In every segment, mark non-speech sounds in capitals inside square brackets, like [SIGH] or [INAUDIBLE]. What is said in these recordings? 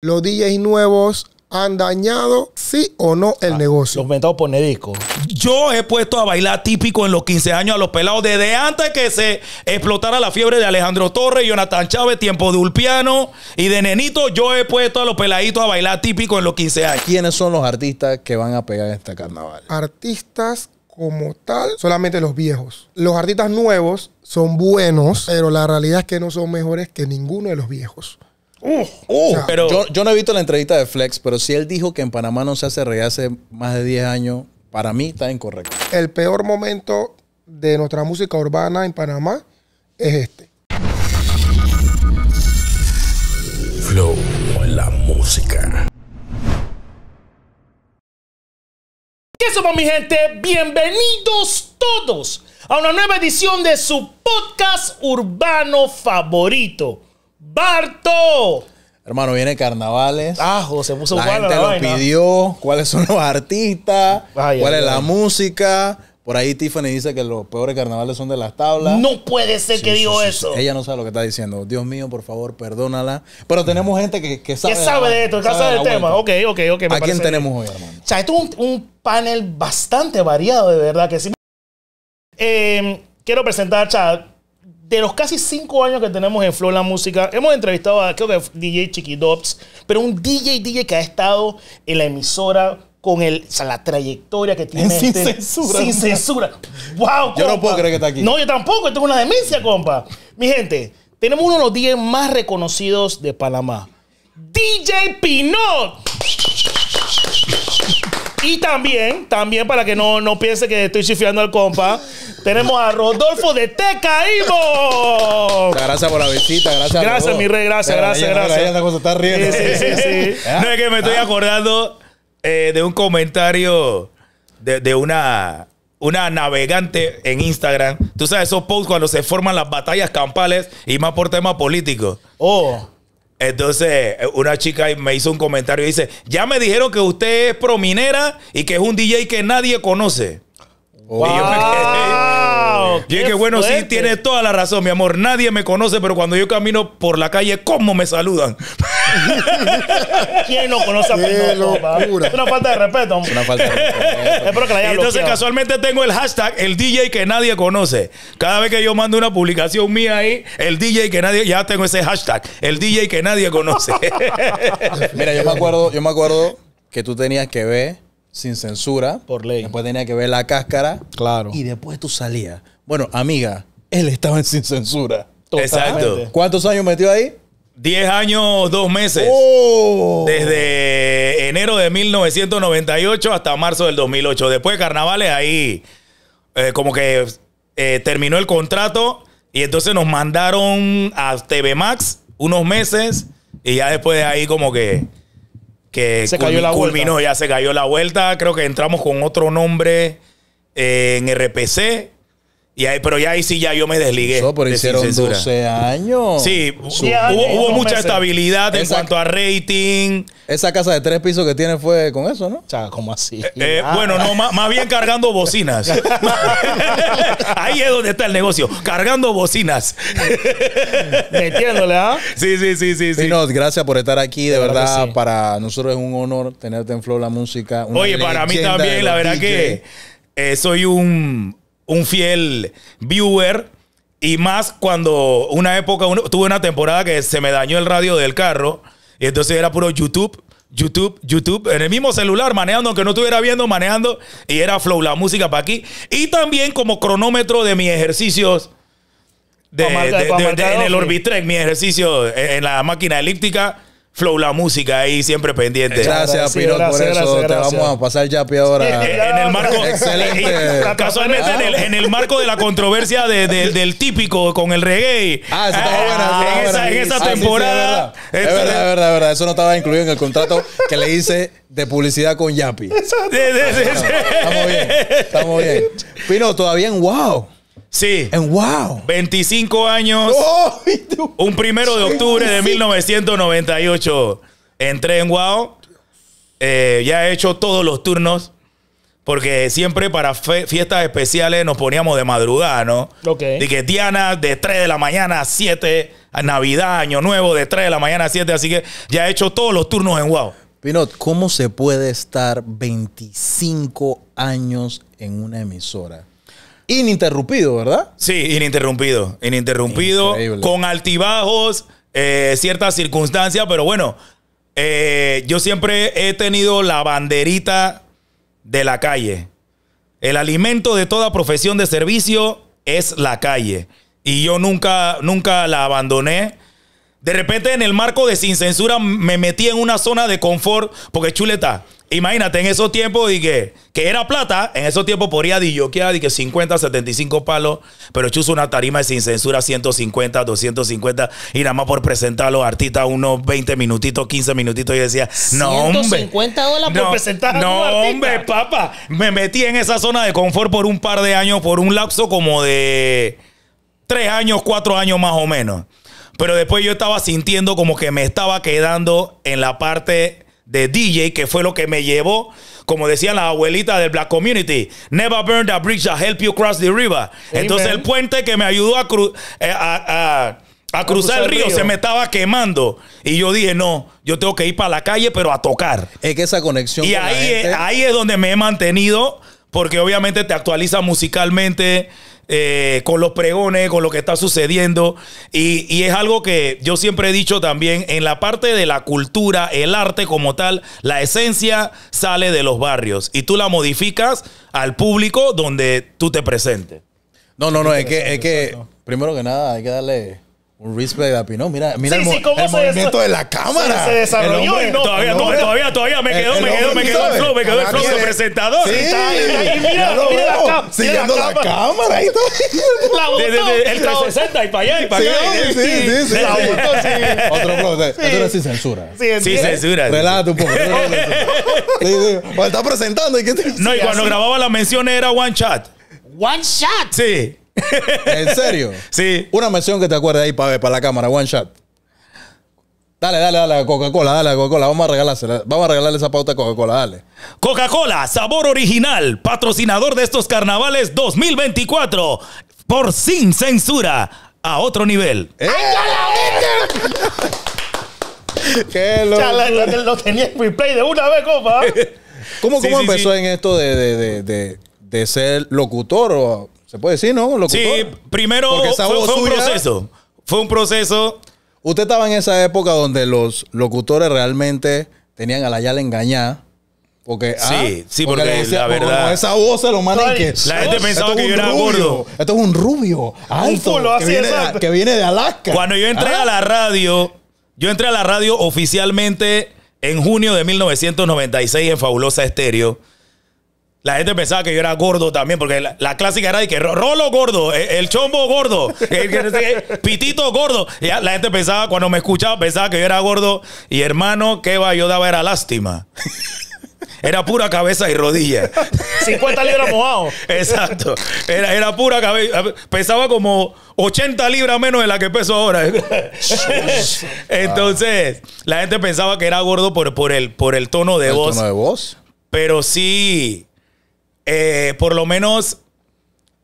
¿Los DJs nuevos han dañado, sí o no, el ah, negocio? Los metados por disco. Yo he puesto a bailar típico en los 15 años a los pelados desde antes que se explotara la fiebre de Alejandro Torres, Jonathan Chávez, tiempo de Ulpiano y de Nenito. Yo he puesto a los peladitos a bailar típico en los 15 años. ¿Quiénes son los artistas que van a pegar este carnaval? Artistas como tal, solamente los viejos. Los artistas nuevos son buenos, pero la realidad es que no son mejores que ninguno de los viejos pero yo, no he visto la entrevista de Flex, pero si él dijo que en Panamá no se hace reír hace más de 10 años, para mí está incorrecto. El peor momento de nuestra música urbana en Panamá es este. Flow en la música. ¿Qué somos mi gente? Bienvenidos todos a una nueva edición de su podcast urbano favorito. Barto. Hermano, viene carnavales. Ah, se puso la gente lo pidió. ¿Cuáles son los artistas? ¿Cuál es la música? Por ahí Tiffany dice que los peores carnavales son de las tablas. No puede ser que diga eso. Ella no sabe lo que está diciendo. Dios mío, por favor, perdónala. Pero tenemos gente que, sabe. ¿Qué sabe de esto, que sabe del tema. Ok, ok, ok. ¿A quién tenemos hoy, hermano? es un, panel bastante variado, de verdad, que sí. Em, quiero presentar, chat de los casi cinco años que tenemos en Flow la Música, hemos entrevistado a creo que DJ Chiquidops, pero un DJ DJ que ha estado en la emisora con el, la trayectoria que tiene. [LAUGHS] Sin este- censura. Sin censura. ¡Wow! Yo no puedo creer que está aquí. No, yo tampoco. Esto es una demencia, compa. Mi gente, tenemos uno de los DJs más reconocidos de Panamá. DJ Pinot. Y también, también para que no, no piense que estoy chifiando al compa, [LAUGHS] tenemos a Rodolfo de Tecaíbo. Gracias por la visita, gracias. Gracias, mi rey, gracias, gracias, gracias. riendo. Sí, [LAUGHS] ah. no, es que me estoy ah. acordando eh, de un comentario de, una una navegante en Instagram. Tú sabes, esos posts cuando se forman las batallas campales y más por temas políticos. Oh. Entonces, eh, una chica me hizo un comentario y dice, ya me dijeron que usted es prominera y que es un DJ que nadie conoce. Y es que bueno, sí, tiene toda la razón, mi amor. Nadie me conoce, pero cuando yo camino por la calle, ¿cómo me saludan? [LAUGHS] ¿Quién no conoce a Pedro? Es una falta de respeto. Es [LAUGHS] Espero que la Entonces, casualmente tengo el hashtag, el DJ que nadie conoce. Cada vez que yo mando una publicación mía ahí, el DJ que nadie, ya tengo ese hashtag, el DJ que nadie conoce. [LAUGHS] Mira, yo me acuerdo, yo me acuerdo que tú tenías que ver sin censura. Por ley. Después tenía que ver la cáscara. Claro. Y después tú salías. Bueno, amiga, él estaba en [LAUGHS] sin censura. Exacto. ¿Cuántos años metió ahí? Diez años, dos meses. Oh. Desde enero de 1998 hasta marzo del 2008. Después de carnavales, ahí eh, como que eh, terminó el contrato y entonces nos mandaron a TV Max unos meses y ya después de ahí como que que culminó, ya se cayó la vuelta. Creo que entramos con otro nombre eh, en RPC pero ya ahí sí ya yo me desligué. Eso, pero hicieron 12 años. Sí, hubo, mucha estabilidad en cuanto a rating. Esa casa de tres pisos que tiene fue con eso, ¿no? O sea, ¿cómo así. Eh, eh, ah. bueno, no, más, bien cargando bocinas. [LAUGHS] ahí es donde está el negocio, cargando bocinas. Metiéndole, ¿ah? Sí, sí, sí, sí. sí. gracias por estar aquí, de, verdad. Para nosotros es un honor tenerte en Flow la música. Oye, para mí también, la verdad que eh, soy un un fiel viewer. Y más cuando una época, tuve una temporada que se me dañó el radio del carro. Y entonces era puro YouTube, YouTube, YouTube. En el mismo celular, manejando, aunque no estuviera viendo, manejando. Y era flow, la música para aquí. Y también como cronómetro de mis ejercicios. De, en el Orbitrek, mi ejercicio en la máquina elíptica. Flow la música ahí siempre pendiente. Gracias, Pino por eso te vamos a pasar Yapi ahora. Eh, en el marco. [LAUGHS] casualmente en el, en el, marco de la controversia de, del típico con el reggae. Ah, eso estaba ah, en, esa, ah, temporada. es, verdad. es verdad, es verdad, Eso no estaba incluido en el contrato que le hice de publicidad con Yapi. Sí, [LAUGHS] estamos bien, estamos bien. Pino, todavía en wow. Sí. en wow. 25 años. [LAUGHS] un primero de octubre de 1998. Entré en wow. Eh, ya he hecho todos los turnos. Porque siempre para fiestas especiales nos poníamos de madrugada, ¿no? De que Diana de 3 de la mañana a 7, a Navidad, Año Nuevo, de 3 de la mañana a 7. Así que ya he hecho todos los turnos en Wow. Pinot, ¿cómo se puede estar 25 años en una emisora? ininterrumpido, ¿verdad? Sí, ininterrumpido. Ininterrumpido, con altibajos, eh, ciertas circunstancias, pero bueno, eh, yo siempre he tenido la banderita de la calle. El alimento de toda profesión de servicio es la calle. Y yo nunca, nunca la abandoné. De repente en el marco de Sin Censura me metí en una zona de confort, porque chuleta, imagínate en esos tiempos y que, era plata, en esos tiempos podía yo yo que 50, 75 palos, pero chuzo una tarima de Sin Censura 150, 250 y nada más por presentar a los artistas unos 20 minutitos, 15 minutitos y decía, no hombre. 150 no, No hombre, papá, me metí en esa zona de confort por un par de años, por un lapso como de 3 años, 4 años más o menos. Pero después yo estaba sintiendo como que me estaba quedando en la parte de DJ, que fue lo que me llevó, como decían las abuelitas del Black Community, never burn the bridge that help you cross the river. Entonces el puente que me ayudó a, eh, cruzar, el río, se me estaba quemando. Y yo dije, no, yo tengo que ir para la calle, pero a tocar. Es que esa conexión. Y ahí es donde me he mantenido, porque obviamente te actualiza musicalmente, eh, con los pregones, con lo que está sucediendo. Y, y, es algo que yo siempre he dicho también, en la parte de la cultura, el arte como tal, la esencia sale de los barrios y tú la modificas al público donde tú te presentes. No, no, no, es que, es que primero que nada hay que darle un respect a Pino. Mira, mira sí, el, sí, el movimiento de la cámara. Se, se desarrolló y Todavía, todavía, todavía me quedó, me quedó, me quedó el flow, me quedó el flow de presentador. Sí, está ahí, ahí, mira, mira la cámara. la, cámara. Ahí está. el 360 y para allá y para acá. Sí, sí, sí. Otro flow. Eso era sin censura. Sin censura. Relájate un poco. [LAUGHS] Está presentando. y qué No, y cuando grababa las menciones era one shot. One shot. Sí. ¿En serio? Sí. Una mención que te acuerdes ahí para la cámara, one shot. Dale, dale, dale, Coca-Cola, dale, Coca-Cola. Vamos a regalársela. Vamos a regalarle esa pauta a Coca-Cola, dale. Coca-Cola, sabor original, patrocinador de estos carnavales 2024. Por sin censura, a otro nivel. ¡Eh! [LAUGHS] ¡Qué loco! Lo, lo tenía en replay de una vez, compa. [LAUGHS] ¿Cómo, empezó en esto de, de ser locutor o se puede decir, ¿no? Sí, primero fue, un proceso. Fue un proceso. Usted estaba en esa época donde los locutores realmente tenían a la Yala engañada. Porque, ah, sí, sí, porque, la verdad. esa voz se lo La gente pensaba que yo era gordo. Esto es un rubio. Alto, que, viene de, que, viene de, Alaska. Cuando yo entré ah. a la radio, yo entré a la radio oficialmente en junio de 1996 en Fabulosa Estéreo. La gente pensaba que yo era gordo también, porque la, clásica era de que rolo gordo, e, el, chombo gordo, [LAUGHS] pitito gordo. la gente pensaba, cuando me escuchaba, pensaba que yo era gordo. Y hermano, qué va, yo daba era lástima. [LAUGHS] Era pura cabeza y rodilla. 50 [LAUGHS] libras mojado. Exacto. Era, pura cabeza. Pesaba como 80 libras menos de la que peso ahora. Entonces, la gente pensaba que era gordo por, por, el, por el tono de ¿El tono de voz? Pero sí, eh, por lo menos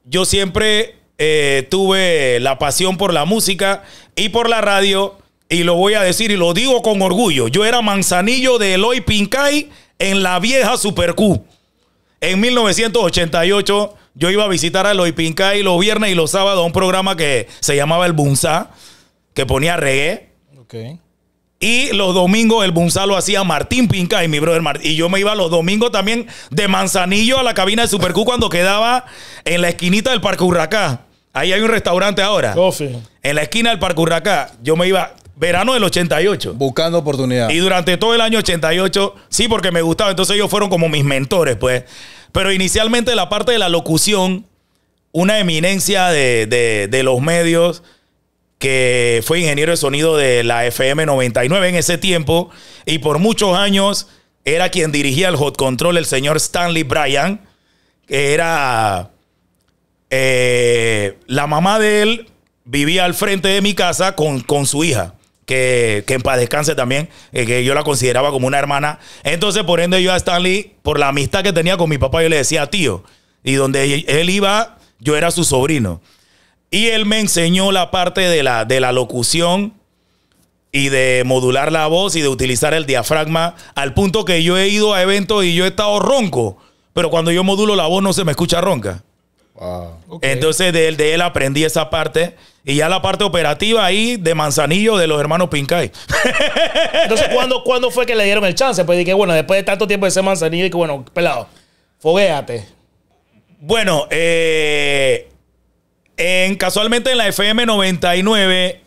yo siempre eh, tuve la pasión por la música y por la radio. Y lo voy a decir y lo digo con orgullo. Yo era manzanillo de Eloy Pincay en la vieja Super Q. En 1988 yo iba a visitar a Eloy Pincay los viernes y los sábados a un programa que se llamaba El Bunza, que ponía reggae. Y los domingos el Gonzalo hacía Martín Pinca y mi brother Martín. Y yo me iba los domingos también de Manzanillo a la cabina de Super Q cuando quedaba en la esquinita del Parque Urracá. Ahí hay un restaurante ahora. Oh, en la esquina del Parque Urracá. Yo me iba verano del 88. Buscando oportunidad. Y durante todo el año 88, sí, porque me gustaba. Entonces ellos fueron como mis mentores, pues. Pero inicialmente la parte de la locución, una eminencia de los medios que fue ingeniero de sonido de la FM 99 en ese tiempo y por muchos años era quien dirigía el Hot Control, el señor Stanley Bryan, que era eh, la mamá de él, vivía al frente de mi casa con, con su hija. Que, que, en paz descanse también, eh, que yo la consideraba como una hermana. Entonces, por ende, yo a Stanley, por la amistad que tenía con mi papá, yo le decía tío. Y donde él iba, yo era su sobrino. Y él me enseñó la parte de la, de la locución y de modular la voz y de utilizar el diafragma al punto que yo he ido a eventos y yo he estado ronco, pero cuando yo modulo la voz no se me escucha ronca. Entonces de él, de él aprendí esa parte y ya la parte operativa ahí de Manzanillo de los hermanos Pincay. [LAUGHS] Entonces, ¿cuándo, fue que le dieron el chance? Pues dije, bueno, después de tanto tiempo de ser Manzanillo, que, bueno, pelado, fogueate. Bueno, eh, en, casualmente en la FM 99,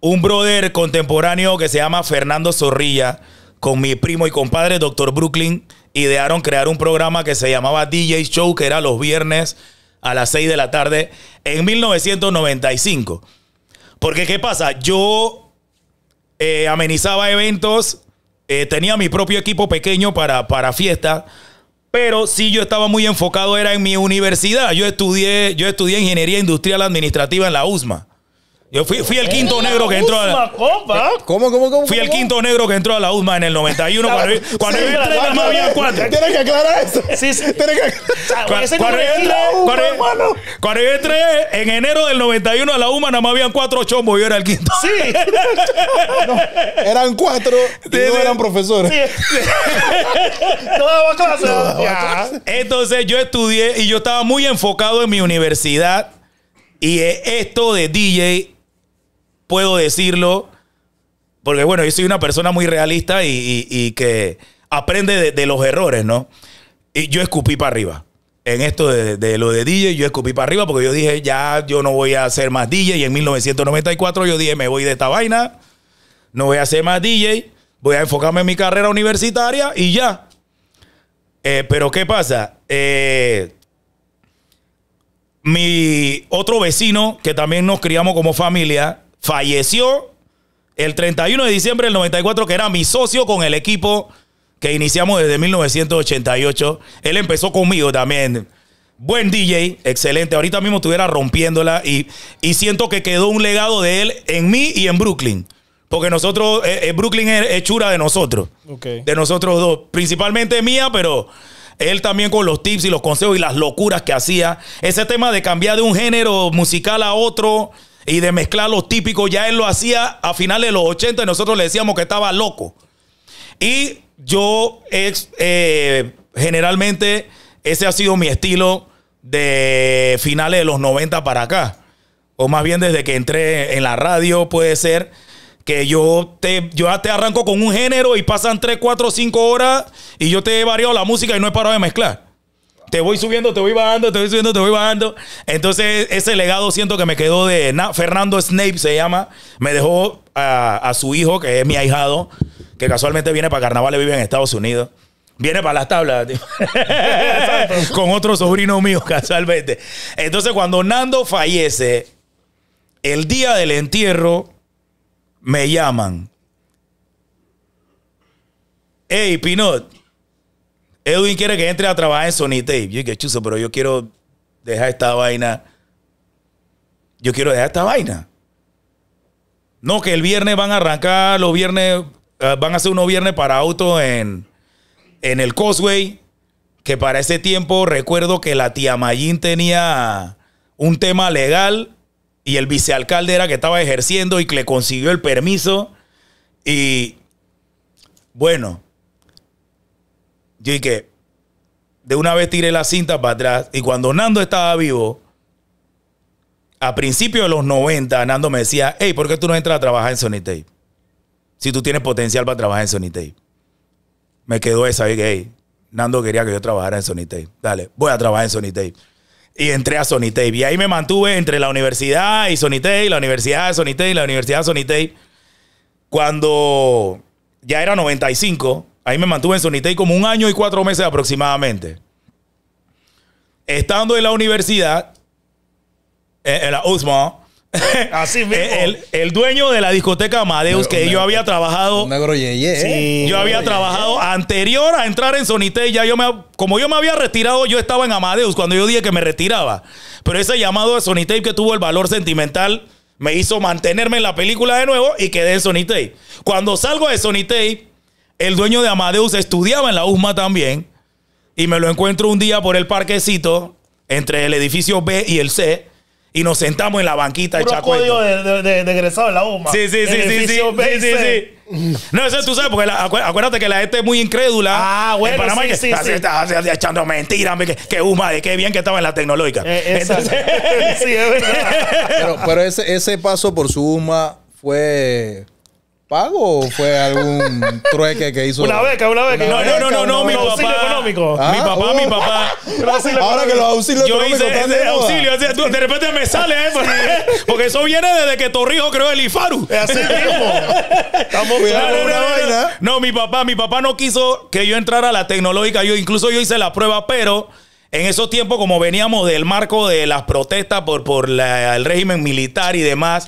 un brother contemporáneo que se llama Fernando Zorrilla, con mi primo y compadre, Doctor Brooklyn, idearon crear un programa que se llamaba DJ Show, que era los viernes a las 6 de la tarde en 1995. Porque, ¿qué pasa? Yo eh, amenizaba eventos, eh, tenía mi propio equipo pequeño para, para fiesta. fiestas pero si yo estaba muy enfocado, era en mi universidad. Yo estudié, yo estudié ingeniería industrial administrativa en la USMA. Yo fui, fui el eh, quinto negro que entró a la UMA eh, ¿Cómo, cómo, cómo? Fui el quinto negro que entró a la UMA en el 91 cuando yo cuando yo había cuatro. Tienes que aclarar eso. Sí, sí. que Cuando yo entré, cuando yo entré en enero del 91 a la UMA nada más habían cuatro chombos, yo era el quinto. Sí. [LAUGHS] eran cuatro y no eran profesores. va las clases. Entonces yo estudié y yo estaba muy enfocado en mi universidad y eh, esto de DJ puedo decirlo, porque bueno, yo soy una persona muy realista y, que aprende de, los errores, ¿no? Y yo escupí para arriba. En esto de, lo de DJ, yo escupí para arriba porque yo dije, ya yo no voy a ser más DJ. Y en 1994 yo dije, me voy de esta vaina, no voy a ser más DJ, voy a enfocarme en mi carrera universitaria y ya. Eh, pero ¿qué pasa? Eh, mi otro vecino, que también nos criamos como familia, falleció el 31 de diciembre del 94, que era mi socio con el equipo que iniciamos desde 1988. Él empezó conmigo también. Buen DJ, excelente. Ahorita mismo estuviera rompiéndola y, y siento que quedó un legado de él en mí y en Brooklyn. Porque nosotros, eh, eh, Brooklyn es hechura de nosotros. De nosotros dos. Principalmente mía, pero él también con los tips y los consejos y las locuras que hacía. Ese tema de cambiar de un género musical a otro y de mezclar los típicos. Ya él lo hacía a finales de los 80 y nosotros le decíamos que estaba loco. Y yo eh, generalmente ese ha sido mi estilo de finales de los 90 para acá. O más bien desde que entré en la radio puede ser que yo te, yo te arranco con un género y pasan 3, 4, 5 horas y yo te he variado la música y no he parado de mezclar te voy subiendo, te voy bajando, te voy subiendo, te voy bajando. Entonces, ese legado siento que me quedó de Fernando Snape, se llama. Me dejó a, su hijo, que es mi ahijado, que casualmente viene para carnaval y vive en Estados Unidos. Viene para las tablas, [LAUGHS] con otro sobrino mío, [LAUGHS] casualmente. Entonces, cuando Nando fallece, el día del entierro, me llaman. Hey, Pinot Edwin quiere que entre a trabajar en Sony Tape. Yo qué chuso, pero yo quiero dejar esta vaina. Yo quiero dejar esta vaina. No, que el viernes van a arrancar, los viernes, eh, van a hacer unos viernes para auto en, en el Cosway. Que para ese tiempo recuerdo que la tía Mayín tenía un tema legal y el vicealcalde era que estaba ejerciendo y que le consiguió el permiso. Y bueno, y que de una vez tiré la cinta para atrás. Y cuando Nando estaba vivo, a principios de los 90, Nando me decía, hey, ¿por qué tú no entras a trabajar en Sony Tape? Si tú tienes potencial para trabajar en Sony Tape. Me quedó esa, idea hey, Nando quería que yo trabajara en Sony Tape. Dale, voy a trabajar en Sony Tape. Y entré a Sony Tape. Y ahí me mantuve entre la universidad y Sony Tape, la universidad de Sony Tape, la universidad de Sony Tape. Cuando ya era 95, Ahí me mantuve en Sonitei como un año y cuatro meses aproximadamente. Estando en la universidad, eh, en, la USMA, [LAUGHS] El, dueño de la discoteca Amadeus, que yo había trabajado. negro yo había trabajado anterior a entrar en Sonite. Ya yo me, como yo me había retirado, yo estaba en Amadeus cuando yo dije que me retiraba. Pero ese llamado de Sonite que tuvo el valor sentimental me hizo mantenerme en la película de nuevo y quedé en Sonite. Cuando salgo de Sonite, el dueño de Amadeus estudiaba en la UMA también. Y me lo encuentro un día por el parquecito, entre el edificio B y el C. Y nos sentamos en la banquita Puro código de, de, de, egresado en la UMA. Sí, sí, sí, sí, sí, sí, sí. No, eso tú sabes, porque acuérdate que la gente es muy incrédula. Ah, bueno, Panamá sí, que, sí, Está, echando mentiras, que, que Uma, de qué bien que estaba en la tecnológica. Eh, [LAUGHS] sí, es verdad. Pero, pero ese, ese paso por su UMA fue pago o fue algún [LAUGHS] trueque que hizo? Una beca, una beca. no, no, no, no, no, mi papá. Económico. Ah, mi papá, mi uh. papá. [LAUGHS] Ahora que los auxilios yo hice están de auxilio, de repente me sale ¿eh? Porque eso viene desde que Torrijo creó el IFARU. Es así mismo. Estamos claro, una vaina. No, mi papá, mi papá no quiso que yo entrara a la tecnológica. Yo incluso yo hice la prueba, pero en esos tiempos, como veníamos del marco de las protestas por, por el régimen militar y demás,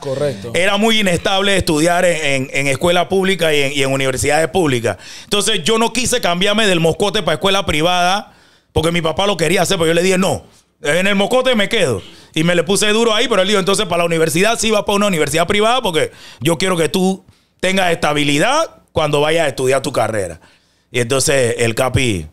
era muy inestable estudiar en, en, escuela pública y en, universidades públicas. Entonces yo no quise cambiarme del moscote para escuela privada, porque mi papá lo quería hacer, pero yo le dije, no, en el moscote me quedo. Y me le puse duro ahí, pero él dijo, entonces para la universidad sí va para una universidad privada, porque yo quiero que tú tengas estabilidad cuando vayas a estudiar tu carrera. Y entonces el capi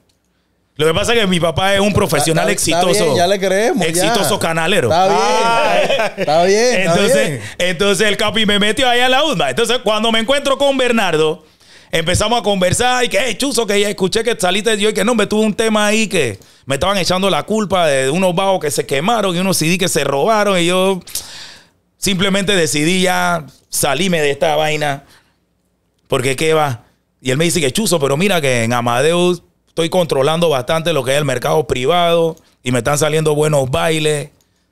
lo que pasa es que mi papá es un profesional exitoso. ya le creemos. Exitoso canalero. Está bien. está ah. bien. entonces, entonces el Capi me metió ahí a la UDMA. Entonces, cuando me encuentro con Bernardo, empezamos a conversar y que, hey, chuzo, que ya escuché que saliste yo y que no, me tuve un tema ahí que me estaban echando la culpa de unos vagos que se quemaron y unos CD que se robaron. Y yo simplemente decidí ya salirme de esta vaina. Porque qué va. Y él me dice que chuzo, pero mira que en Amadeus estoy controlando bastante lo que es el mercado privado y me están saliendo buenos bailes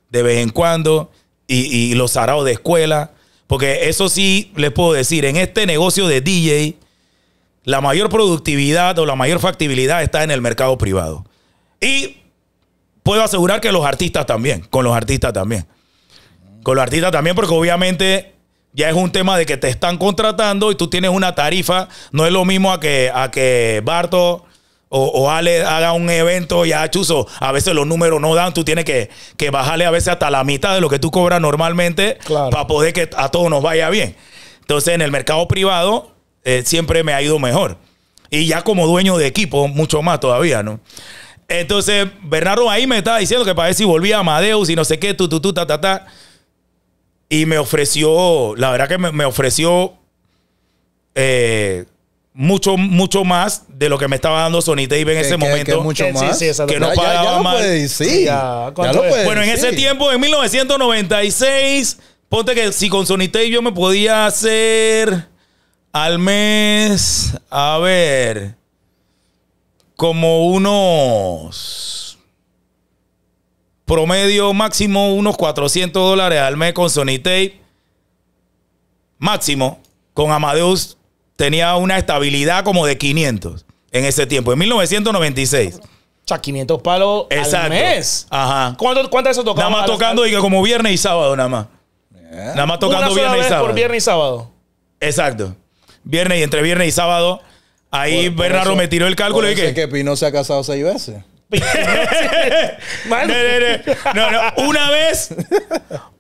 de vez en cuando y, los saraos de escuela. Porque eso sí les puedo decir, en este negocio de DJ, la mayor productividad o la mayor factibilidad está en el mercado privado. Y puedo asegurar que los artistas también, con los artistas también. Con los artistas también, porque obviamente ya es un tema de que te están contratando y tú tienes una tarifa. No es lo mismo a que, a que Barto o, haga un evento, ya chuzo, a veces los números no dan, tú tienes que, que bajarle a veces hasta la mitad de lo que tú cobras normalmente para poder que a todos nos vaya bien. Entonces en el mercado privado eh, siempre me ha ido mejor. Y ya como dueño de equipo, mucho más todavía, ¿no? Entonces, Bernardo ahí me estaba diciendo que para ver si volvía a Amadeus y no sé qué, tú tu, tu, ta, ta, ta. Y me ofreció, la verdad que me, me ofreció eh, mucho, mucho más de lo que me estaba dando Sony Tape en ese momento. Que, mucho más. que no pagaba ya lo más. bueno, en ese tiempo, en 1996, ponte que si con Sony Tape yo me podía hacer al mes, a ver, como unos promedio máximo, unos 400 dólares al mes con Sony Tape. Máximo, con Amadeus tenía una estabilidad como de 500 en ese tiempo, en 1996. O sea, 500 palos al mes. Ajá. ¿Cuántas veces eso tocaba? Nada más tocando y que como viernes y sábado nada más. Eh. Nada más tocando viernes y sábado. por viernes y sábado. Exacto. Viernes y entre viernes y sábado. Ahí por, me tiró el cálculo y que... Es que Pino se ha casado seis veces. [LAUGHS] [LAUGHS] no, no, una vez,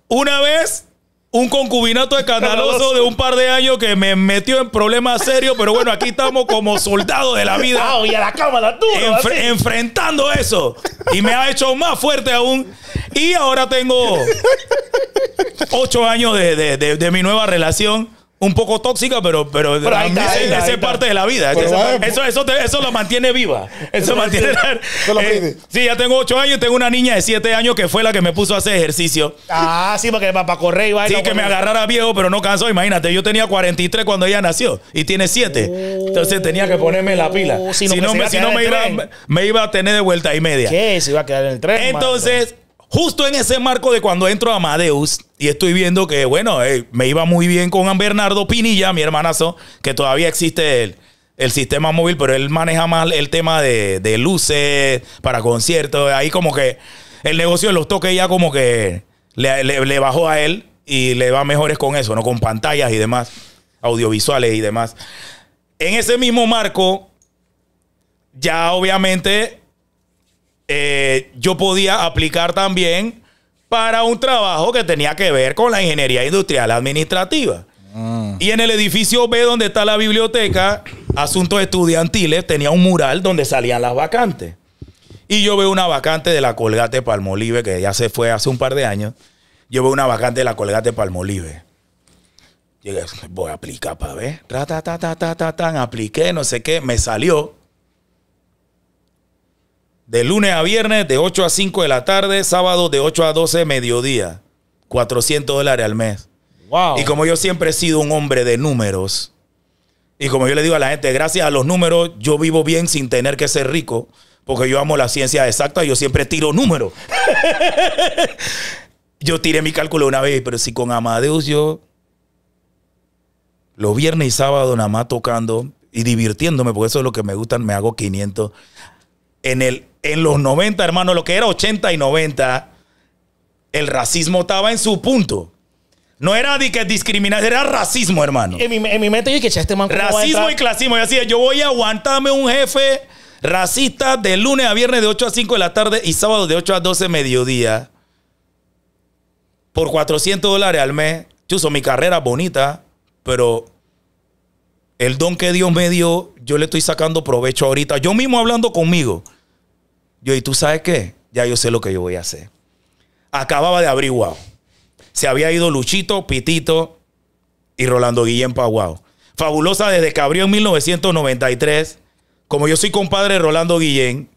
una vez un concubinato escandaloso de un par de años que me metió en problemas serios, pero bueno, aquí estamos como soldados de la vida. Ah, y a la cámara tú. enfrentando eso. Y me ha hecho más fuerte aún. Y ahora tengo ocho años de mi nueva relación un poco tóxica, pero, pero, mí es parte de la vida. eso, eso, eso, te, mantiene viva. Eso eh, mantiene. sí, ya tengo ocho años y tengo una niña de siete años que fue la que me puso a hacer ejercicio. Ah, sí, porque para correr y bailar. Sí, que me agarrara viejo, pero no cansó. Imagínate, yo tenía 43 cuando ella nació y tiene siete Entonces tenía que ponerme la pila. Oh, si no, me, iba, a tener de vuelta y media. ¿Qué? Se iba a quedar en el tren. Entonces. Justo en ese marco de cuando entro a Amadeus y estoy viendo que, bueno, eh, me iba muy bien con Bernardo Pinilla, mi hermanazo, que todavía existe el, sistema móvil, pero él maneja más el tema de, luces para conciertos. Ahí como que el negocio de los toques ya como que le, le bajó a él y le va mejores con eso, ¿no? Con pantallas y demás, audiovisuales y demás. En ese mismo marco, ya obviamente eh, yo podía aplicar también para un trabajo que tenía que ver con la ingeniería industrial administrativa. Ah. Y en el edificio B, donde está la biblioteca, asuntos estudiantiles, tenía un mural donde salían las vacantes. Y yo veo una vacante de la Colgate Palmolive, que ya se fue hace un par de años. Yo veo una vacante de la Colgate Palmolive. Llegué, voy a aplicar para ver. Ta, ta, ta, ta, ta, ta, tan, apliqué, no sé qué, me salió. De lunes a viernes, de 8 a 5 de la tarde, sábado de 8 a 12 mediodía. 400 dólares al mes. Wow. Y como yo siempre he sido un hombre de números, y como yo le digo a la gente, gracias a los números, yo vivo bien sin tener que ser rico, porque yo amo la ciencia exacta, yo siempre tiro números. [LAUGHS] yo tiré mi cálculo una vez, pero si con Amadeus yo, los viernes y sábados nada más tocando y divirtiéndome, porque eso es lo que me gustan, me hago 500. En el en los 90, hermano, lo que era 80 y 90, el racismo estaba en su punto. No era de que discriminar, era racismo, hermano. En mi, mente yo dije, este man. Racismo y clasismo. Yo decía, yo voy a aguantarme un jefe racista de lunes a viernes de 8 a 5 de la tarde y sábado de 8 a 12 mediodía por 400 dólares al mes. Chuso, mi carrera bonita, pero el don que Dios me dio, yo le estoy sacando provecho ahorita. Yo mismo hablando conmigo. Yo, ¿y tú sabes qué? Ya yo sé lo que yo voy a hacer. Acababa de abrir Guau. Wow. Se había ido Luchito, Pitito y Rolando Guillén para Wow. Fabulosa desde que abrió en 1993. Como yo soy compadre de Rolando Guillén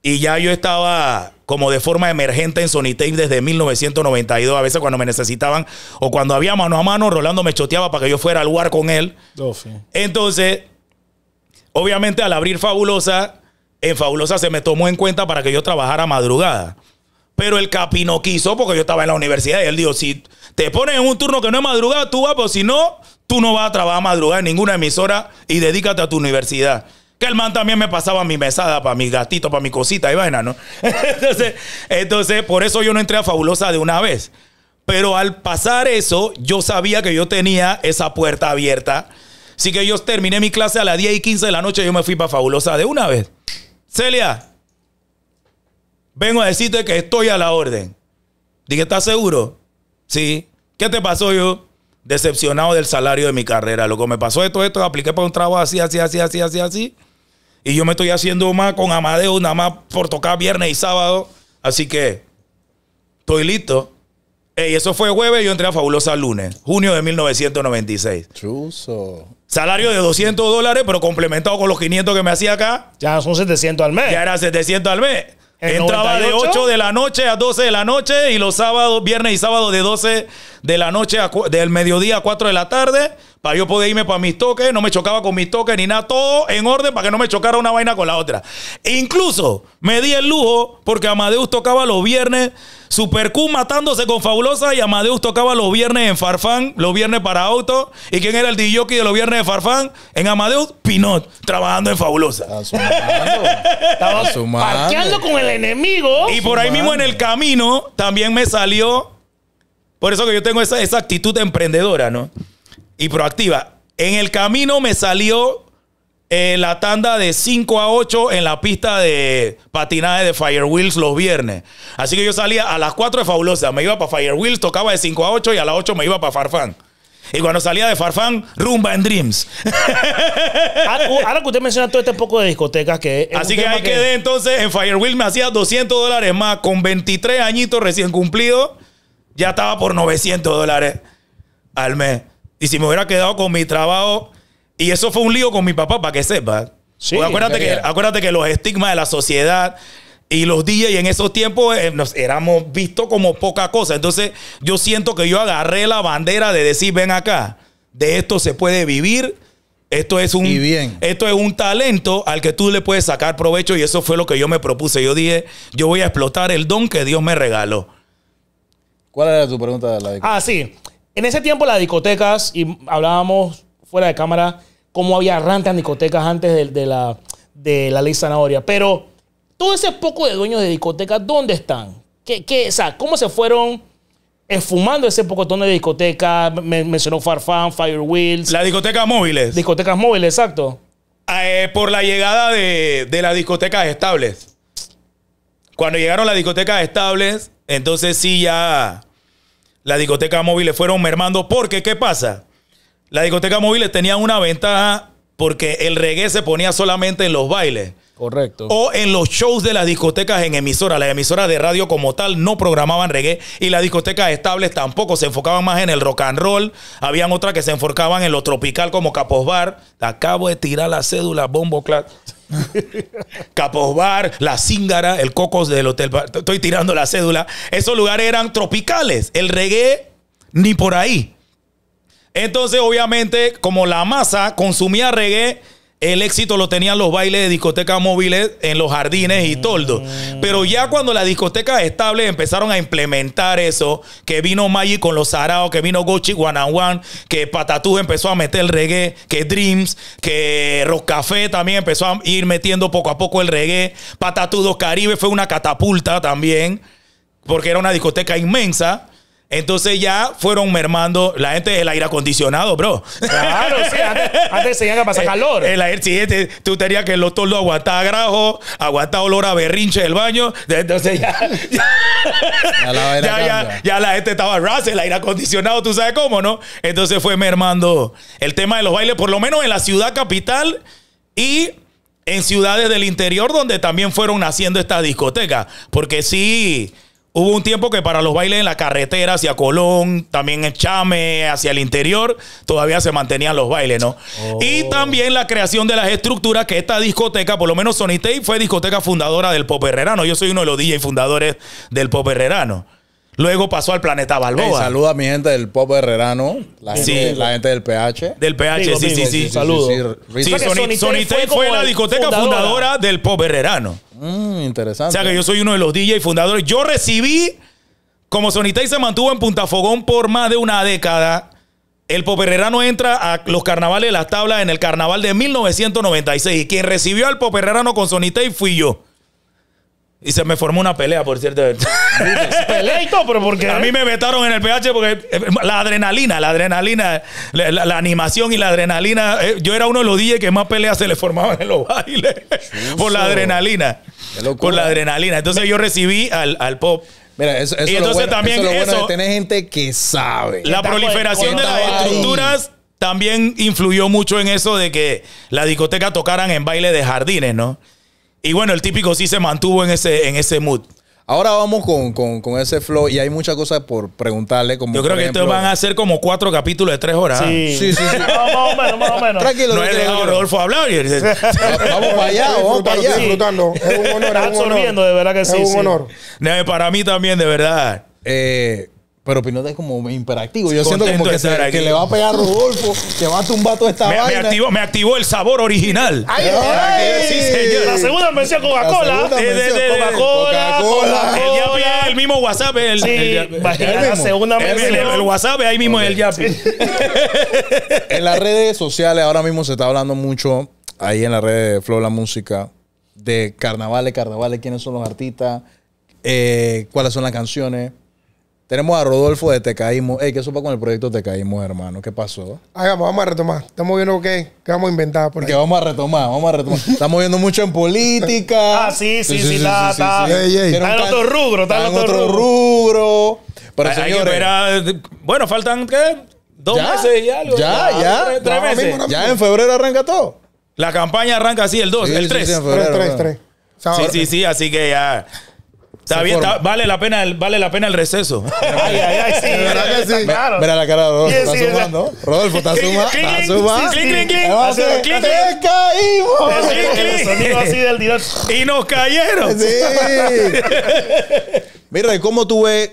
y ya yo estaba como de forma emergente en sonitape desde 1992. A veces cuando me necesitaban o cuando había mano a mano, Rolando me choteaba para que yo fuera al lugar con él. Oh, Entonces, obviamente al abrir Fabulosa, en Fabulosa se me tomó en cuenta para que yo trabajara madrugada. Pero el Capi no quiso porque yo estaba en la universidad y él dijo, si te pones en un turno que no es madrugada, tú vas, pues si no, tú no vas a trabajar madrugada en ninguna emisora y dedícate a tu universidad. Que el man también me pasaba mi mesada para mis gatitos, para mi cosita y vaina, ¿no? [LAUGHS] entonces, por eso yo no entré a Fabulosa de una vez. Pero al pasar eso, yo sabía que yo tenía esa puerta abierta. Así que yo terminé mi clase a las 10 y 15 de la noche, y yo me fui para Fabulosa de una vez. Celia, vengo a decirte que estoy a la orden. Dije, ¿estás seguro? Sí. ¿Qué te pasó yo? Decepcionado del salario de mi carrera. Lo que me pasó esto, esto, apliqué para un trabajo así, así, así, así, así, así. Y yo me estoy haciendo más con Amadeo, nada más por tocar viernes y sábado. Así que estoy listo. Y eso fue jueves, yo entré a Fabulosa Lunes, junio de 1996. Salario de 200 dólares, pero complementado con los 500 que me hacía acá. Ya son 700 al mes. Ya era 700 al mes. Entraba de 8 de la noche a 12 de la noche y los sábados, viernes y sábados de 12 de la noche a, del mediodía a 4 de la tarde para yo poder irme para mis toques, no me chocaba con mis toques ni nada, todo en orden para que no me chocara una vaina con la otra. incluso me di el lujo porque Amadeus tocaba los viernes Super Q matándose con Fabulosa y Amadeus tocaba los viernes en Farfán, los viernes para auto. ¿Y quién era el DJ de los viernes de Farfán? En Amadeus, Pinot, trabajando en Fabulosa. Estaba sumando. Estaba sumando. Parqueando con el enemigo. Y por ahí mismo en el camino también me salió. Por eso que yo tengo esa, esa actitud emprendedora, ¿no? Y proactiva. En el camino me salió eh, la tanda de 5 a 8 en la pista de patinaje de Firewheels los viernes. Así que yo salía a las 4 de Fabulosa, me iba para Firewheels, tocaba de 5 a 8 y a las 8 me iba para Farfán. Y cuando salía de Farfán, rumba en Dreams. [LAUGHS] Ah, ahora que usted menciona todo este poco de discotecas que... Así que ahí quedé entonces en Firewheels. me hacía 200 dólares más con 23 añitos recién cumplidos. Ya estaba por 900 dólares al mes. Y si me hubiera quedado con mi trabajo y eso fue un lío con mi papá, para que sepa. Sí, acuérdate, que, acuérdate que los estigmas de la sociedad y los días y en esos tiempos eh, nos éramos vistos como poca cosa. Entonces, yo siento que yo agarré la bandera de decir, ven acá, de esto se puede vivir. Esto es, un, esto es un talento al que tú le puedes sacar provecho y eso fue lo que yo me propuse. Yo dije, yo voy a explotar el don que Dios me regaló. ¿Cuál era tu pregunta Ah, sí. En ese tiempo las discotecas, y hablábamos fuera de cámara, cómo había a discotecas antes de, la, de la ley zanahoria. Pero todo ese poco de dueños de discotecas, ¿dónde están? qué, o sea, ¿Cómo se fueron esfumando ese pocotón de discotecas? Me, mencionó Farfan, Firewheels. Las discotecas móviles. Discotecas móviles, exacto. Eh, por la llegada de, de las discotecas estables. Cuando llegaron las discotecas estables, entonces sí ya las discotecas móviles fueron mermando. Porque, ¿qué pasa? Las discotecas móviles tenían una ventaja porque el reggae se ponía solamente en los bailes. Correcto. O en los shows de las discotecas en emisoras. Las emisoras de radio como tal no programaban reggae y las discotecas estables tampoco. Se enfocaban más en el rock and roll. Habían otras que se enfocaban en lo tropical como Te Acabo de tirar la cédula, bombo [LAUGHS] Capos Bar, La Cíngara, el Cocos del Hotel Bar. Estoy tirando la cédula. Esos lugares eran tropicales. El reggae ni por ahí. Entonces, obviamente, como la masa consumía reggae, el éxito lo tenían los bailes de discotecas móviles en los jardines y toldos. Mm. Pero ya cuando las discotecas estables empezaron a implementar eso, que vino Magic con los Saraos, que vino Gochi One que Patatú empezó a meter el reggae, que Dreams, que Roscafé también empezó a ir metiendo poco a poco el reggae. Patatú Dos Caribe fue una catapulta también, porque era una discoteca inmensa. Entonces ya fueron mermando la gente del aire acondicionado, bro. Claro, sí, antes, antes se llega a pasar [LAUGHS] calor. El, aire, sí, este, tú tenías que el otro aguantaba grajo, aguantaba olor a berrinche del baño. Entonces ya. [LAUGHS] Ya, la, gente estaba ras, el aire acondicionado, tú sabes cómo, ¿no? Entonces fue mermando el tema de los bailes, por lo menos en la ciudad capital y en ciudades del interior donde también fueron haciendo esta discoteca. Porque sí. Hubo un tiempo que para los bailes en la carretera hacia Colón, también en Chame, hacia el interior, todavía se mantenían los bailes, ¿no? Oh. Y también la creación de las estructuras que esta discoteca, por lo menos sonite fue discoteca fundadora del Pop Herrerano. Yo soy uno de los DJ fundadores del Pop Herrerano. Luego pasó al planeta Balboa. salud saluda a mi gente del Pop Herrerano, la gente, la del PH. Del PH, sí, sí, sí, Saludos. Sí, fue, la discoteca fundadora. del Pop Herrerano. Mm, interesante. O sea que yo soy uno de los DJ fundadores. Yo recibí, como y se mantuvo en Punta Fogón por más de una década, el no entra a los carnavales de las tablas en el carnaval de 1996. Y quien recibió al no con y fui yo. Y se me formó una pelea, por cierto. [LAUGHS] peleito pero A mí me vetaron en el PH porque eh, la adrenalina, la adrenalina, la, animación y la adrenalina. Eh, yo era uno de los DJs que más peleas se le formaban en los bailes. Por la adrenalina. Por la adrenalina. Entonces yo recibí al, pop. Mira, eso, eso también eso, tener gente que sabe. La proliferación de las estructuras también influyó mucho en eso de que la discoteca tocaran en baile de jardines, ¿no? Y bueno, el típico sí se mantuvo en ese, en ese mood. Ahora vamos con, con, con ese flow y hay muchas cosas por preguntarle. Como Yo creo que estos van a ser como cuatro capítulos de tres horas. Sí, sí, sí. más [LAUGHS] o menos, más o menos. Tranquilo. No he dejado a Rodolfo hablar. vamos [LAUGHS] para allá, vamos Disfrutando. Es un honor. Está absorbiendo, de verdad que sí. Es un honor. Para mí también, de verdad. Eh, pero Pinote es como imperactivo. Yo siento como que, le va a pegar Rodolfo, que va a tumbar toda esta me, vaina. Me activó, me activó el sabor original. ¡Ay, ay! Sí, La segunda mención Coca-Cola. Eh, Coca-Cola. Coca el, el, ah, el mismo WhatsApp. El, sí, el, la segunda El, WhatsApp ahí mismo es el Yapi. [LAUGHS] en las redes sociales ahora mismo se está hablando mucho, ahí en la red de Flow La Música, de carnavales, carnavales, quiénes son los artistas, eh, cuáles son las canciones. Tenemos a Rodolfo de Te Caímos. Ey, ¿qué supo con el proyecto Te Caímos, hermano? ¿Qué pasó? vamos, a retomar. Estamos viendo qué, qué vamos a inventar. Por Porque vamos a retomar, vamos a retomar. Estamos viendo mucho en política. [LAUGHS] ah, sí, sí, sí, sí, está, en otro rubro, está en otro rubro. Pero, hay, eh, Bueno, faltan, ¿qué? Dos meses y algo. Ya, ya. ya. Tres, meses. ya en febrero arranca todo. La campaña arranca así el 2, el 3. Sí, sí, el 3, 3. Sí, sí, sí, así que ya. Está bien, vale, la pena el, vale la pena el receso. Ay, Mira la cara de Rodolfo, está sumando. Rodolfo, está sumando. Está sumando. Sí, caímos! El sonido así del Y nos cayeron. [LAUGHS] Mira, ¿y cómo tú ves,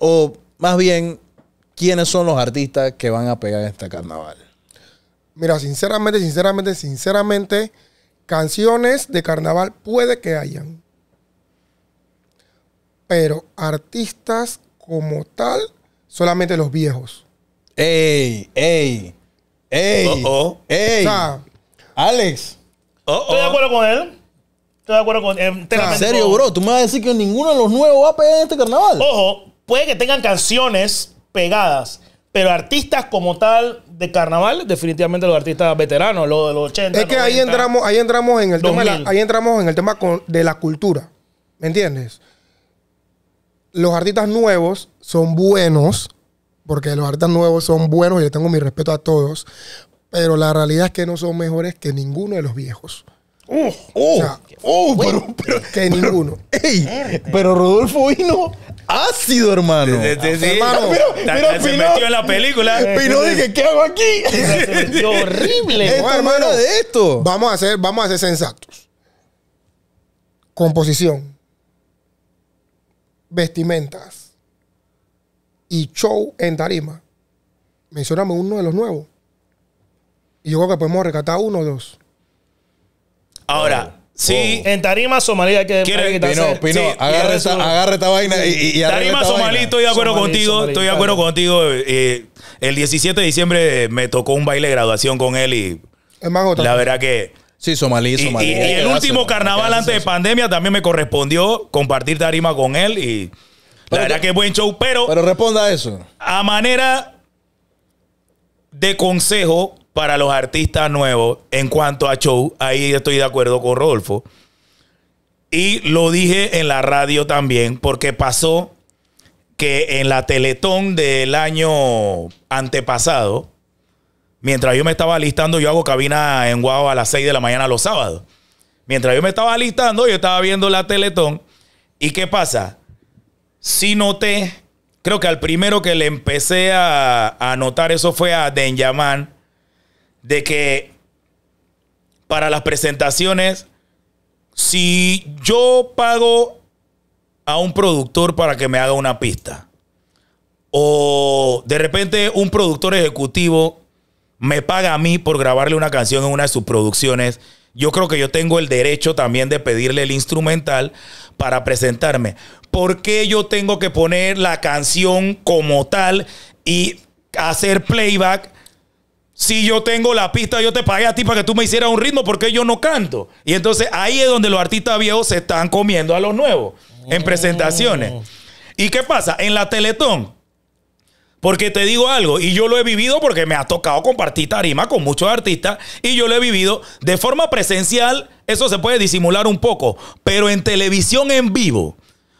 o más bien, quiénes son los artistas que van a pegar este carnaval? Mira, sinceramente, sinceramente, sinceramente, canciones de carnaval puede que hayan pero artistas como tal, solamente los viejos. ¡Ey! ¡Ey! ¡Ey! ojo oh, oh. ¡Ey! Alex. Oh, Estoy de acuerdo con él. Estoy de acuerdo con él. ¿En serio, bro? ¿Tú me vas a decir que ninguno de los nuevos va a pegar en este carnaval? Ojo, puede que tengan canciones pegadas, pero artistas como tal de carnaval, definitivamente los artistas veteranos, los de los 80. Es que ahí entramos, ahí entramos en el tema, ahí entramos en el tema de la cultura. ¿Me entiendes? los artistas nuevos son buenos, porque los artistas nuevos son buenos y yo tengo mi respeto a todos, pero la realidad es que no son mejores que ninguno de los viejos. Uh, o uh, uh, que ninguno. Pero Rodolfo vino ácido, hermano. hermano se metió en la película. [LAUGHS] Pino dije, ¿qué hago aquí? [LAUGHS] Se horrible. hermano, de esto. Vamos a hacer, vamos a ser sensatos. Composición vestimentas y show en tarima, mencioname uno de los nuevos. Y yo creo que podemos rescatar uno o dos. Ahora, sí. En tarima somalí hay que, hay Pino, esta vaina y, Tarima Somalí, estoy de acuerdo contigo. estoy eh, de acuerdo contigo. el 17 de diciembre me tocó un baile de graduación con él y la verdad que Sí, Somalí, Somalí. Y, el último carnaval antes de pandemia también me correspondió compartir tarima con él y la verdad que buen show, pero... Pero responda a eso. A manera de consejo para los artistas nuevos en cuanto a show, ahí estoy de acuerdo con Rodolfo. Y lo dije en la radio también, porque pasó que en la Teletón del año antepasado, Mientras yo me estaba alistando, yo hago cabina en Guau a las 6 de la mañana los sábados. Mientras yo me estaba alistando, yo estaba viendo la Teletón. ¿Y qué pasa? Si noté, creo que al primero que le empecé a, notar eso fue a Denyaman, de que para las presentaciones, si yo pago a un productor para que me haga una pista, o de repente un productor ejecutivo me paga a mí por grabarle una canción en una de sus producciones, yo creo que yo tengo el derecho también de pedirle el instrumental para presentarme. ¿Por qué yo tengo que poner la canción como tal y hacer playback? Si yo tengo la pista, yo te pagué a ti para que tú me hicieras un ritmo porque yo no canto. Y entonces ahí es donde los artistas viejos se están comiendo a los nuevos en oh. presentaciones. ¿Y qué pasa? En la Teletón, porque te digo algo, y yo lo he vivido porque me ha tocado compartir tarima con muchos artistas, y yo lo he vivido de forma presencial, eso se puede disimular un poco, pero en televisión en vivo,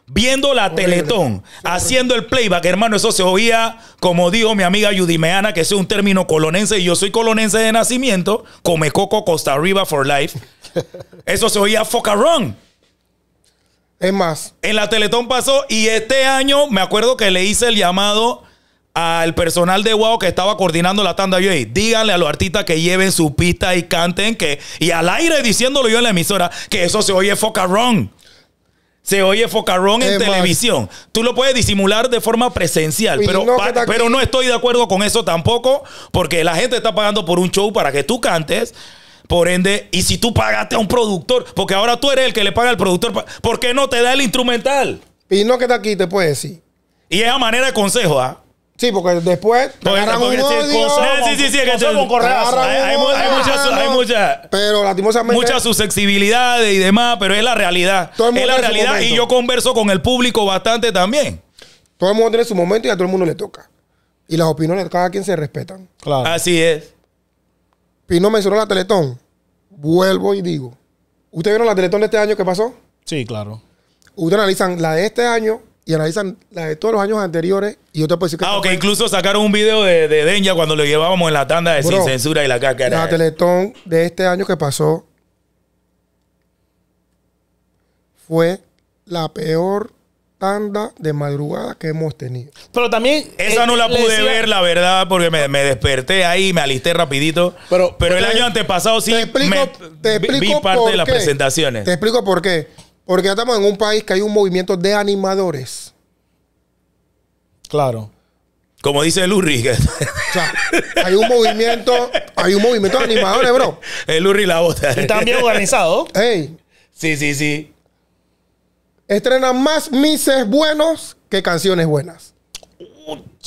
viendo la Teletón, haciendo el playback, hermano, eso se oía, como dijo mi amiga Yudimeana, que es un término colonense, y yo soy colonense de nacimiento, come coco Costa Arriba for life. [LAUGHS] Eso se oía focarrón. Es más. En la Teletón pasó, y este año me acuerdo que le hice el llamado al personal de WOW que estaba coordinando la tanda. Yo, ahí. díganle a los artistas que lleven su pista y canten que, y al aire diciéndolo yo en la emisora, que eso se oye focarrón. Se oye focarrón en televisión. Tú lo puedes disimular de forma presencial, pero, no pero no estoy de acuerdo con eso tampoco, porque la gente está pagando por un show para que tú cantes. Por ende, y si tú pagaste a un productor, porque ahora tú eres el que le paga al productor, ¿por qué no te da el instrumental? Y no que aquí, te puedes decir. Y es a manera de consejo, ¿ah? Sí, porque después. Te agarran un odio, sí, sí, sí, que Hay, muchas, Pero susceptibilidades y demás, pero es la realidad. es la realidad y yo converso con el público bastante también. Todo el mundo tiene su momento y a todo el mundo le toca. Y las opiniones de cada quien se respetan. Claro. Así es. Pino mencionó la Teletón. Vuelvo y digo. ¿Ustedes vieron la Teletón de este año que pasó? Sí, claro. Ustedes analizan la de este año y analizan la de todos los años anteriores y yo te puedo decir que... Ah, ok, incluso sacaron un video de, de cuando lo llevábamos en la tanda de Sin Censura y la cáscara. La Teletón de este año que pasó fue la peor tanda de madrugada que hemos tenido. Pero también... Esa eh, no la pude ver, la verdad, porque me, desperté ahí, me alisté rapidito. Pero, el año antepasado sí te explico, parte de las presentaciones. Te explico por qué porque estamos en un país que hay un movimiento de animadores. Claro. Como dice Lurri. hay un movimiento, hay un movimiento de animadores, bro. [LAUGHS] El Lurri la bota. Y están bien organizados. Sí, sí, sí. Estrenan más mises buenos que canciones buenas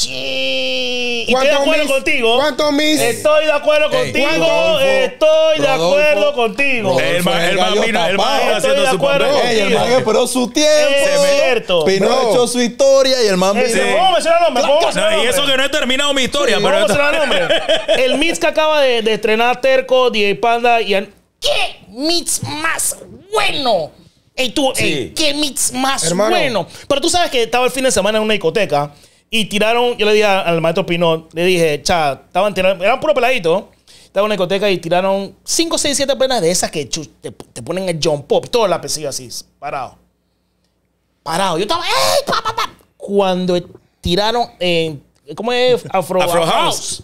y Estoy de acuerdo contigo. Estoy de acuerdo contigo. estoy de acuerdo contigo. el man, el el man vino haciendo su el su tiempo. Pinocho hecho su historia y el man me ¿Cómo el nombre? ¿Cómo Y eso que no he terminado mi historia. pero nombre? El [LAUGHS] Mitz que acaba de, estrenar Terco, DJ Panda y... An... ¿Qué Mitz más bueno? Ey, tú, ¿qué Mitz más bueno? Pero tú sabes que estaba el fin de semana en una discoteca... Y tiraron, yo le dije al maestro Pinot, le dije, cha, estaban tirando, eran puro peladito. Estaba en la discoteca y tiraron 5, 6, 7 penas de esas que te, ponen el John Pop, todo el apellido así, parado. Parado. Yo estaba, ¡ey! Cuando tiraron, en eh, ¿cómo es? Afro, House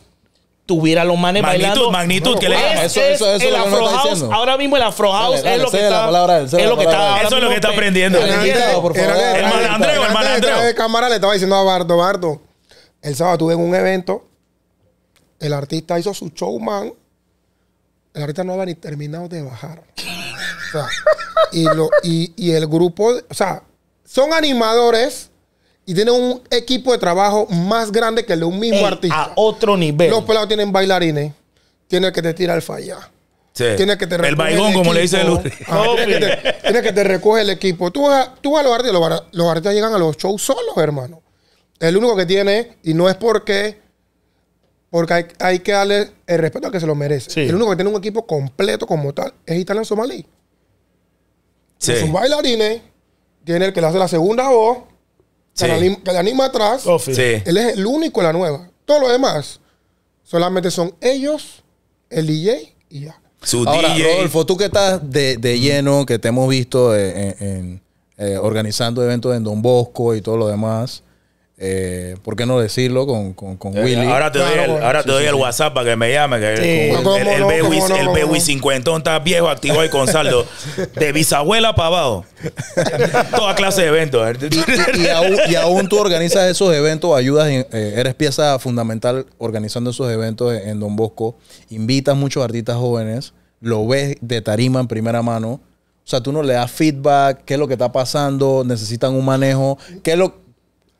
tuviera los manes magnitud, bailando. Magnitud, que le es, eso, eso, eso, ahora mismo el Afro House es lo que está. es lo que está. Eso es lo que está aprendiendo. El malandreo, el malandreo. de cámara le estaba diciendo a Bardo, Bardo. El sábado tuve en un evento. El artista hizo su showman. El artista no había ni terminado de bajar. y, lo, y el grupo, o sea, son animadores y tiene un equipo de trabajo más grande que el de un mismo artista. A otro nivel. Los pelados tienen bailarines. Tiene que te tirar el falla. Sí. Tiene que te El baigón, como le dice Luis. [LAUGHS] Tiene, que te recoge el equipo. Tú, tú a los artistas, los, artistas llegan a los shows solos, hermano. El único que tiene, y no es porque, porque hay, hay que darle el respeto al que se lo merece. El único que tiene un equipo completo como tal es Italian Somalí. Sí. un bailarines, tiene el que le hace la segunda voz le anima atrás, oh, él es el único en la nueva. Todo lo demás solamente son ellos, el DJ y ya. Su Ahora, DJ. Rodolfo, tú que estás de, lleno, que te hemos visto eh, en, eh, organizando eventos en Don Bosco y todo lo demás. Eh, ¿Por qué no decirlo con, eh, Willy? Ahora te doy, el, WhatsApp para que me llame. el, BWI el 50 está viejo, activo ahí con saldo. De bisabuela pavado abajo. [LAUGHS] Toda clase de eventos. y, aún, tú organizas esos eventos, ayudas, eh, eres pieza fundamental organizando esos eventos en, Don Bosco. Invitas muchos artistas jóvenes, lo ves de tarima en primera mano. O sea, tú no le das feedback, qué es lo que está pasando, necesitan un manejo, qué es lo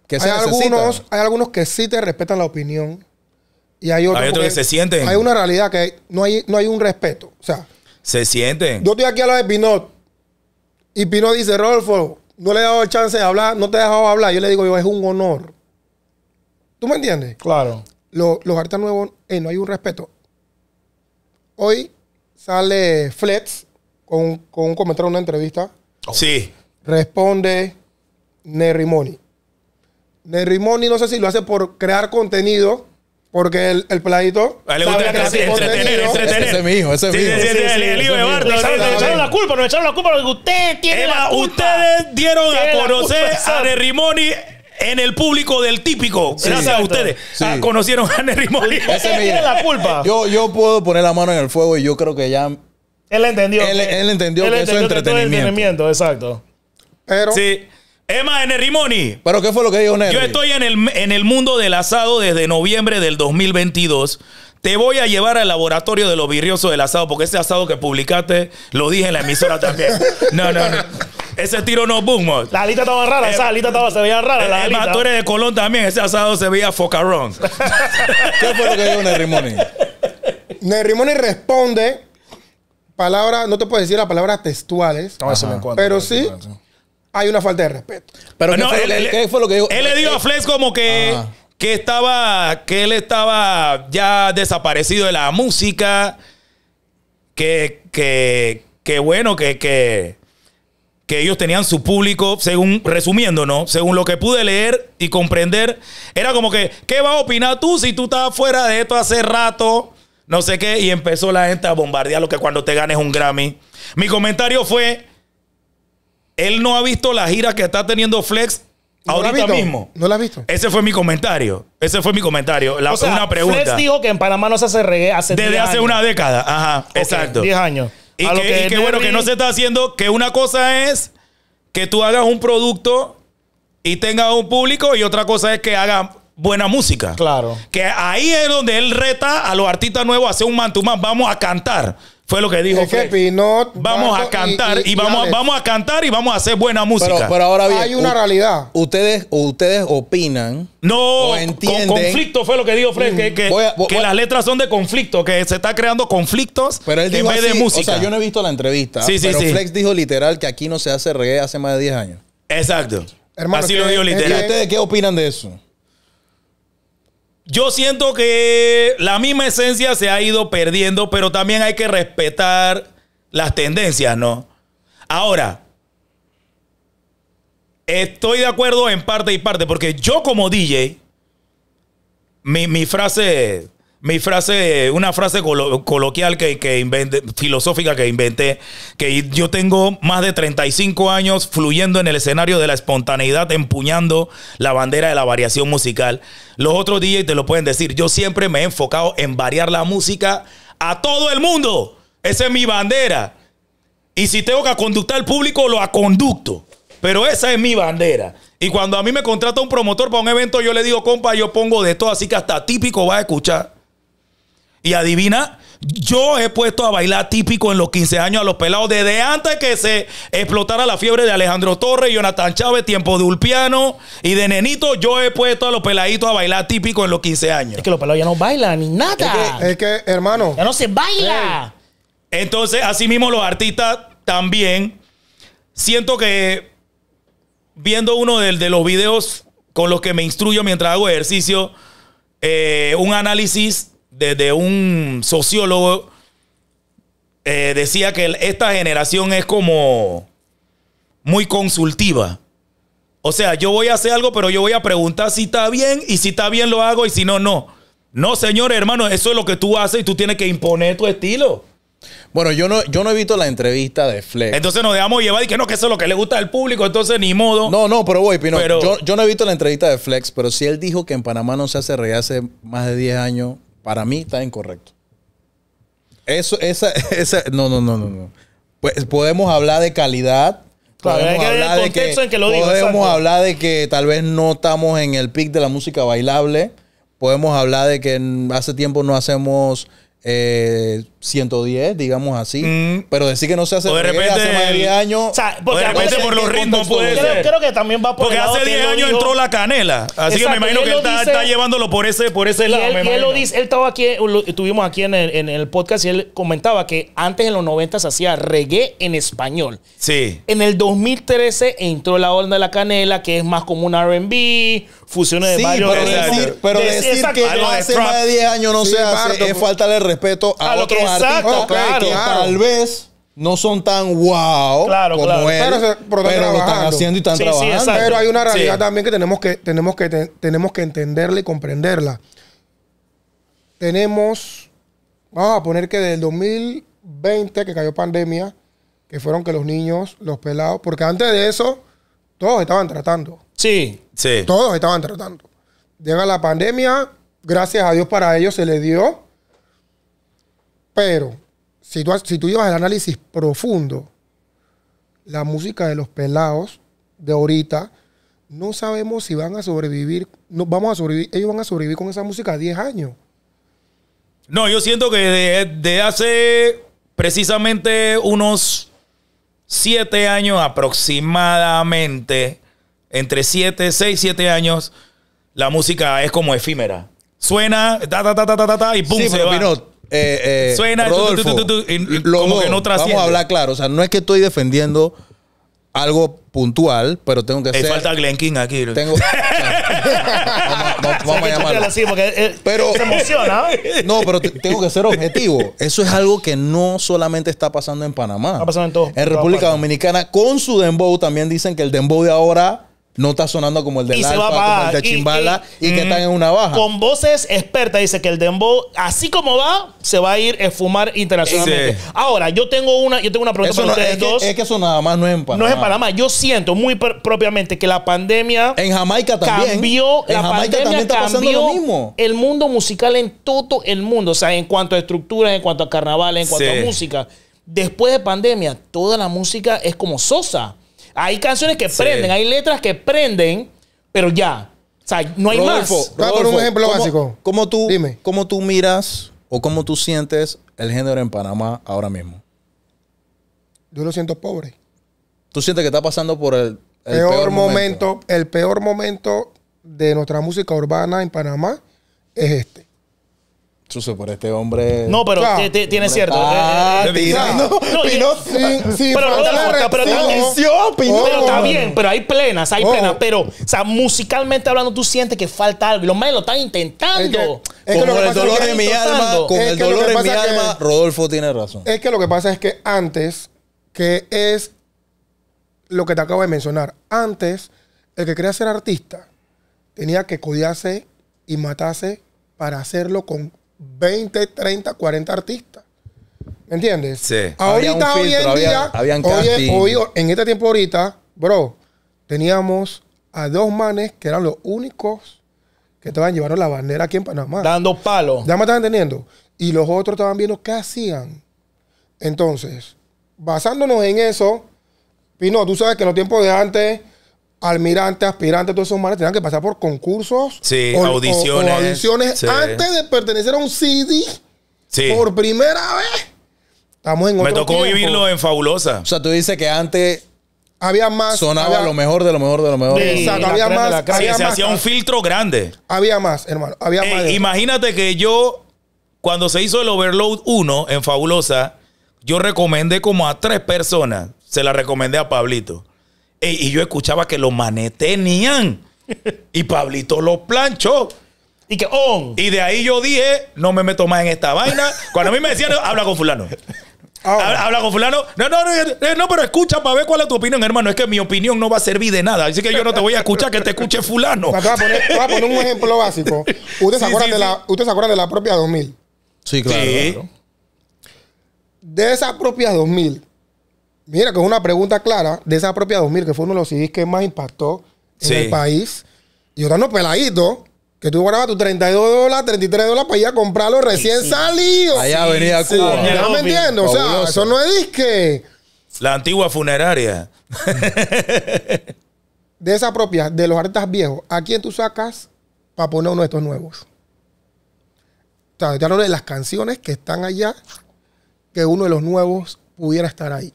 que hay, algunos, hay algunos que sí te respetan la opinión. Y hay otros, que se sienten. Hay una realidad que no hay, no hay un respeto. O sea, se sienten. Yo estoy aquí a la de Pinot. Y Pinot dice, Rolfo, no le he dado chance de hablar, no te he dejado hablar. Yo le digo, yo, es un honor. ¿Tú me entiendes? Claro. Los, los artistas nuevos, eh, no hay un respeto. Hoy sale Flex con, con un comentario, una entrevista. Sí. Responde Nerrimoni. Nerry no sé si lo hace por crear contenido. Porque el, el peladito. le gusta entretener, entretener, Ese es mi hijo, ese es mi hijo. Sí, sí, sí, de Nos echaron la culpa, nos echaron la culpa porque usted tiene la culpa. ustedes dieron a conocer a Nerry en el público del típico. gracias a ustedes. Sí. Ah, conocieron a Nerry Money. Ese es la culpa. Yo, yo puedo poner la mano en el fuego y yo creo que ya. Él entendió. Él, entendió que eso es entretenimiento. entretenimiento. Exacto. Pero. Sí. Emma de Nerrimoni! ¿Pero qué fue lo que dijo Nery? Yo estoy en el, en el mundo del asado desde noviembre del 2022. Te voy a llevar al laboratorio de los virriosos del asado, porque ese asado que publicaste lo dije en la emisora también. [LAUGHS] No, no, no. Ese tiro no boom. La alita estaba rara, esa eh, alita estaba, se veía rara. la eh, de Colón también, ese asado se veía focarrón. [LAUGHS] ¿Qué fue lo que dijo Nerrimoni? Nerrimoni responde palabras, no te puedo decir las palabras textuales, pero sí hay una falta de respeto. Pero, él, lo que le dijo a eh, Flex como que, ah. que estaba, que él estaba ya desaparecido de la música, que, que, que bueno, que, que, que ellos tenían su público, según, resumiendo, ¿no? Según lo que pude leer y comprender, era como que, ¿qué vas a opinar tú si tú estás fuera de esto hace rato? No sé qué, y empezó la gente a bombardear lo que cuando te ganes un Grammy. Mi comentario fue, él no ha visto la gira que está teniendo Flex ahora mismo. No la ha visto. Ese fue mi comentario. Ese fue mi comentario. La, una pregunta. Flex dijo que en Panamá no se hace reggae hace Desde hace una década. Ajá, exacto. 10 años. Y, que, bueno, que no se está haciendo. Que una cosa es que tú hagas un producto y tengas un público, y otra cosa es que hagas buena música. Claro. Que ahí es donde él reta a los artistas nuevos a hacer un man, Vamos a cantar. Fue lo que dijo vamos a cantar y, vamos, a cantar y vamos a hacer buena música. Pero, ahora bien, hay una realidad. Ustedes, ustedes opinan. No, o Con conflicto fue lo que dijo Fred, que, las letras son de conflicto, que se está creando conflictos pero él en vez de música. O sea, yo no he visto la entrevista, sí, sí, pero Flex dijo literal que aquí no se hace reggae hace más de 10 años. Exacto. así lo dijo literal. ¿Y ustedes qué opinan de eso? Yo siento que la misma esencia se ha ido perdiendo, pero también hay que respetar las tendencias, ¿no? Ahora, estoy de acuerdo en parte y parte, porque yo como DJ, mi, mi frase mi frase, una frase coloquial que, que inventé, filosófica que inventé, que yo tengo más de 35 años fluyendo en el escenario de la espontaneidad, empuñando la bandera de la variación musical. Los otros DJs te lo pueden decir, yo siempre me he enfocado en variar la música a todo el mundo. Esa es mi bandera. Y si tengo que conductar al público, lo aconducto. Pero esa es mi bandera. Y cuando a mí me contrata un promotor para un evento, yo le digo, compa, yo pongo de todo, así que hasta típico va a escuchar. Y adivina, yo he puesto a bailar típico en los 15 años a los pelados desde antes que se explotara la fiebre de Alejandro Torres, Jonathan Chávez, tiempo de Ulpiano y de Nenito. Yo he puesto a los peladitos a bailar típico en los 15 años. Es que los pelados ya no bailan ni nada. Es que, hermano. Ya no se baila. Entonces, así mismo los artistas también. Siento que viendo uno de, los videos con los que me instruyo mientras hago ejercicio, eh, un análisis desde un sociólogo, eh, decía que esta generación es como muy consultiva. O sea, yo voy a hacer algo, pero yo voy a preguntar si está bien y si está bien lo hago y si no, no. No, señor hermano, eso es lo que tú haces y tú tienes que imponer tu estilo. Bueno, yo no, yo no he visto la entrevista de Flex. Entonces nos dejamos llevar y que no, que eso es lo que le gusta al público, entonces ni modo. No, no, pero voy, Pero, yo, no he visto la entrevista de Flex, pero si él dijo que en Panamá no se hace reggae hace más de 10 años, para mí está incorrecto. Eso, esa, [LAUGHS] esa, no, no, no, no, Pues podemos hablar de calidad. podemos, hablar, de que, en que lo podemos hablar de que tal vez no estamos en el pic de la música bailable. Podemos hablar de que hace tiempo no hacemos eh, 110, digamos así. Mm. Pero decir que no se hace, hace más de 10 años. O sea, porque de repente por los ritmos puede ser. Creo, que también va por Porque hace 10 años entró la canela. Así que me imagino que él está, llevándolo por ese, por ese lado. Él, lo dice, él estaba aquí, estuvimos eh, aquí en el, en el, podcast y él comentaba que antes en los 90 se hacía reggae en español. Sí. En el 2013 entró la onda de la canela, que es más como un RB, fusiones de varios. Pero decir, pero decir que hace más de 10 años no se hace es faltarle respeto a, otros Exacto, claro. tal vez no son tan wow como claro. pero, lo están haciendo y están trabajando. pero hay una realidad también que tenemos que, tenemos, que tenemos que entenderla y comprenderla. Tenemos, vamos a poner que del 2020 que cayó pandemia, que fueron que los niños, los pelados, porque antes de eso todos estaban tratando. Sí, sí. Todos estaban tratando. Llega la pandemia, gracias a Dios para ellos se les dio pero si tú, si tú llevas el análisis profundo, la música de los pelados de ahorita, no sabemos si van a sobrevivir, no, vamos a sobrevivir, ellos van a sobrevivir con esa música 10 años. No, yo siento que de, hace precisamente unos 7 años aproximadamente, entre 7, 6, 7 años, la música es como efímera. Suena, ta, ta, ta, ta, ta, ta, y pum, se va. Suena, como que no trasciende. Vamos a hablar claro. O sea, no es que estoy defendiendo algo puntual, pero tengo que hacer. falta Glenn King aquí. Tengo, [LAUGHS] vamos, a llamarlo. Así porque, se emociona. [LAUGHS] No, pero tengo que ser objetivo. Eso es algo que no solamente está pasando en Panamá. Está pasando en todo. En República Dominicana, con su dembow, también dicen que el dembow de ahora no está sonando como el de la como el de Chimbala y, que están en una baja. Con voces expertas dice que el dembow, así como va, se va a ir a fumar internacionalmente. Ahora, yo tengo una, yo tengo una pregunta para ustedes es Que, es que eso nada más no es en Panamá. No es en Panamá. Yo siento muy propiamente que la pandemia en Jamaica también cambió, en la pandemia también está pasando el mundo musical en todo el mundo, o sea, en cuanto a estructuras, en cuanto a carnavales, en cuanto a música. Después de pandemia, toda la música es como sosa. Hay canciones que prenden, hay letras que prenden, pero ya. O sea, no hay más. Rodolfo, ah, por un ejemplo básico. tú, Dime. ¿Cómo tú miras o cómo tú sientes el género en Panamá ahora mismo? Yo lo siento pobre. ¿Tú sientes que está pasando por el, peor, momento? El peor momento de nuestra música urbana en Panamá es este. Chuso, por este hombre. No, pero tiene cierto. Eh, eh, eh, no, pero, pero, está bien, pero hay plenas, hay oh. plenas. Pero, o sea, musicalmente hablando, tú sientes que falta algo. Y los medios lo están intentando. con el dolor en mi alma, con el dolor en mi alma, Rodolfo tiene razón. Es que lo que pasa es que antes, que es lo que te acabo de mencionar, antes, el que quería ser artista tenía que codiarse y matarse para hacerlo con 20, 30, 40 artistas. ¿Me entiendes? Sí. Ahorita, filtro, hoy en día, hoy, en este tiempo ahorita, bro, teníamos a dos manes que eran los únicos que estaban llevando la bandera aquí en Panamá. Dando palos. Ya me estaban entendiendo. Y los otros estaban viendo qué hacían. Entonces, basándonos en eso, Pino, tú sabes que en los tiempos de antes almirante, aspirante, todos esos manes tenían que pasar por concursos, o, audiciones, antes de pertenecer a un CD por primera vez. Estamos en Me tocó vivirlo en Fabulosa. O sea, tú dices que antes había más. Sonaba lo mejor de lo mejor de lo mejor. exacto, había más. se hacía un filtro grande. Había más, hermano. Había eh, más. Imagínate que yo, cuando se hizo el Overload 1 en Fabulosa, yo recomendé como a tres personas. Se la recomendé a Pablito y yo escuchaba que lo manetenían. Y Pablito los planchó. Y que oh". Y de ahí yo dije, no me meto más en esta vaina. Cuando a mí me decían, habla con fulano. Habla, con fulano. No, no, no, eh, eh, no, pero escucha para ver cuál es tu opinión, hermano. Es que mi opinión no va a servir de nada. Así que yo no te voy a escuchar que te escuche fulano. Te voy a poner, un ejemplo básico. [LAUGHS] ¿Usted se acuerda de La, propia 2000? Sí. claro. De esa propia 2000, Mira, que es una pregunta clara de esa propia 2000, que fue uno de los CDs que más impactó en el país. Y otros no peladito, que tú guardabas tus 32 dólares, 33 dólares para ir a comprarlo recién salidos. salido. Allá venía Cuba. no me entiendo? O sea, eso no es disque. La antigua funeraria. de esa propia, de los artistas viejos, ¿a quién tú sacas para poner uno de estos nuevos? O sea, ya no de las canciones que están allá, que uno de los nuevos pudiera estar ahí.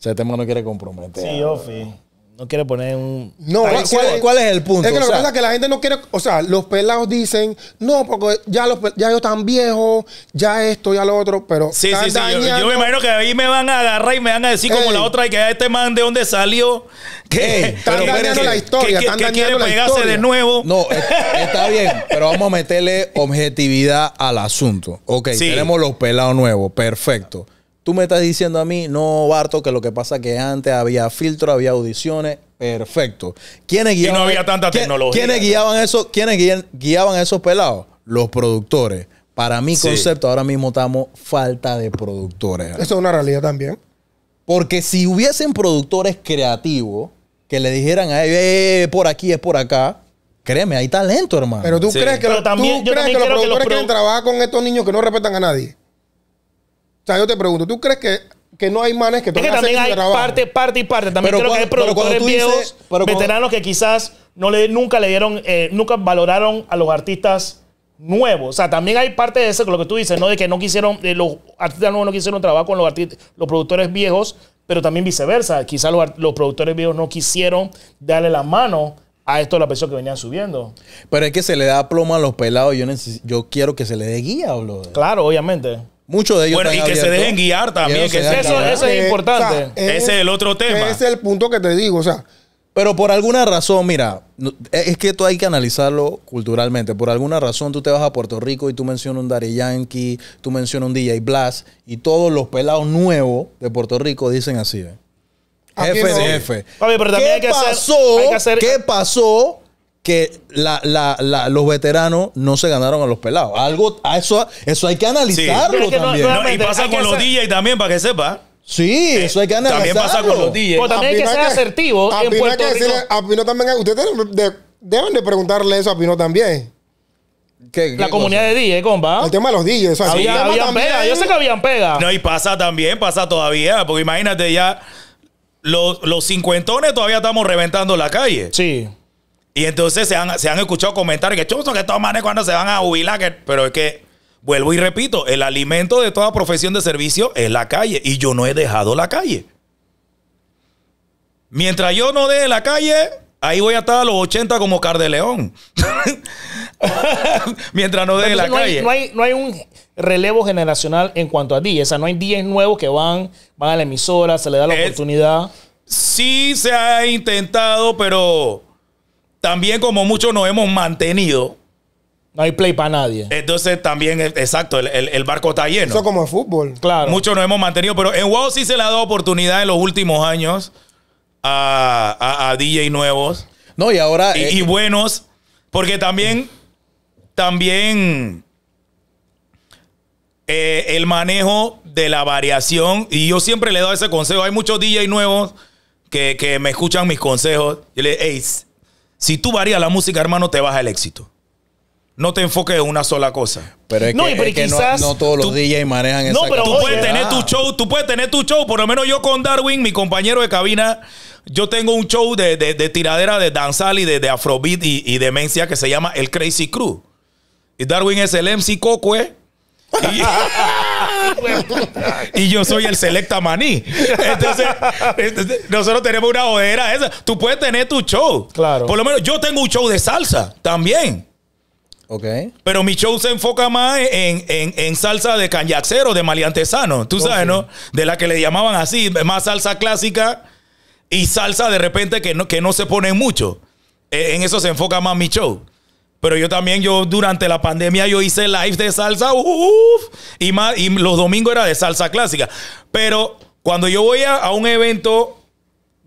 O sea, este no quiere comprometer. Sí, Ofi. No quiere poner un. No, ¿cuál, es el punto? Es que lo que pasa es que la gente no quiere. O sea, los pelados dicen, no, porque ya, los, ya ellos están viejos, ya esto, ya lo otro, pero. Sí, sí, sí. Yo, me imagino que ahí me van a agarrar y me van a decir, como la otra, y que este man de dónde salió. Que, están [LAUGHS] pero, dañando la historia. Que, están que, dañando quiere pegarse de nuevo. No, está bien, pero vamos a meterle objetividad al asunto. Ok, tenemos los pelados nuevos, perfecto. Tú me estás diciendo a mí, no, Barto, que lo que pasa que antes había filtro, había audiciones. Perfecto. ¿Quiénes guiaban, e-? no había tanta ¿Quiénes, guiaban, eso, ¿quiénes guiaban, esos pelados? Los productores. Para mi concepto, ahora mismo estamos falta de productores. Eso es una realidad también. Porque si hubiesen productores creativos que le dijeran a eh, por aquí es por acá, créeme, hay talento, hermano. Pero tú crees que, los, productores que trabajan con estos niños que no respetan a nadie. O sea, yo te pregunto, ¿tú crees que, que no hay manes que Es que también hay parte, parte y parte. También creo que hay productores viejos, veteranos que quizás no le, nunca le dieron, eh, nunca valoraron a los artistas nuevos. O sea, también hay parte de eso, que lo que tú dices, ¿no? De que no quisieron, los artistas nuevos no quisieron trabajar con los, artistas, los productores viejos, pero también viceversa. Quizás los, productores viejos no quisieron darle la mano a esto de la persona que venían subiendo. Pero es que se le da plomo a los pelados. Yo, yo quiero que se le dé guía, boludo. Claro, obviamente. Muchos de ellos. Bueno, y que se dejen guiar también, que eso, es eh, importante. Ese es el otro tema. Ese es el punto que te digo, o sea. Pero por alguna razón, mira, eh, es que tú hay que analizarlo culturalmente. Por alguna razón tú te vas a Puerto Rico y tú mencionas un Dari Yankee, tú mencionas un DJ Blas y todos los pelados nuevos de Puerto Rico dicen así, ¿eh? ¿Qué pasó? ¿Qué pasó que los veteranos no se ganaron a los pelados. Algo, eso, eso hay que analizarlo y pasa con los DJs también, para que sepa. Sí, eh, eso hay que analizarlo. También pasa con los DJs. Pero también hay que ser asertivo. A también, ustedes deben de preguntarle eso a Pino también. la comunidad de DJ, compa. El tema de los DJs. había, pega, yo sé que habían pega. No, y pasa también, pasa todavía, porque imagínate ya, los, los cincuentones todavía estamos reventando la calle. Sí. Y entonces se han, escuchado comentarios que chuso, que estos manes cuando se van a jubilar. pero es que, vuelvo y repito, el alimento de toda profesión de servicio es la calle. Y yo no he dejado la calle. Mientras yo no deje la calle, ahí voy a estar a los 80 como León [LAUGHS] Mientras no deje la calle. no, hay, un relevo generacional en cuanto a 10 O sea, no hay 10 nuevos que van, van a la emisora, se le da la oportunidad. Sí se ha intentado, pero también como muchos nos hemos mantenido. No hay play para nadie. Entonces también, exacto, el, barco está lleno. Eso como el fútbol. Claro. Muchos nos hemos mantenido, pero en WoW sí se le ha dado oportunidad en los últimos años a, a, DJ nuevos. No, y ahora... Y, eh, buenos, porque también, también eh, el manejo de la variación, y yo siempre le doy ese consejo, hay muchos DJ nuevos que, que me escuchan mis consejos. Yo le digo, hey, si tú varías la música, hermano, te baja el éxito. No te enfoques en una sola cosa. Pero es que, pero quizás no, todos los tú, DJs manejan esa No, pero tú puedes, tener tu show, tú puedes tener tu show. Por lo menos yo con Darwin, mi compañero de cabina, yo tengo un show de, tiradera de danzal y de, afrobeat y, demencia que se llama El Crazy Crew. Y Darwin es el MC Coco, eh. [LAUGHS] Y, yo soy el Selecta Maní. Entonces, nosotros tenemos una odera esa. Tú puedes tener tu show. Claro. Por lo menos yo tengo un show de salsa también. Ok. Pero mi show se enfoca más en, salsa de cañaxero, de maleantesano. Tú sabes, ¿no? De la que le llamaban así, más salsa clásica y salsa de repente que no, que no se pone mucho. E, en eso se enfoca más mi show. Pero yo también, yo durante la pandemia, yo hice live de salsa, uff, y, y los domingos era de salsa clásica. Pero cuando yo voy a, un evento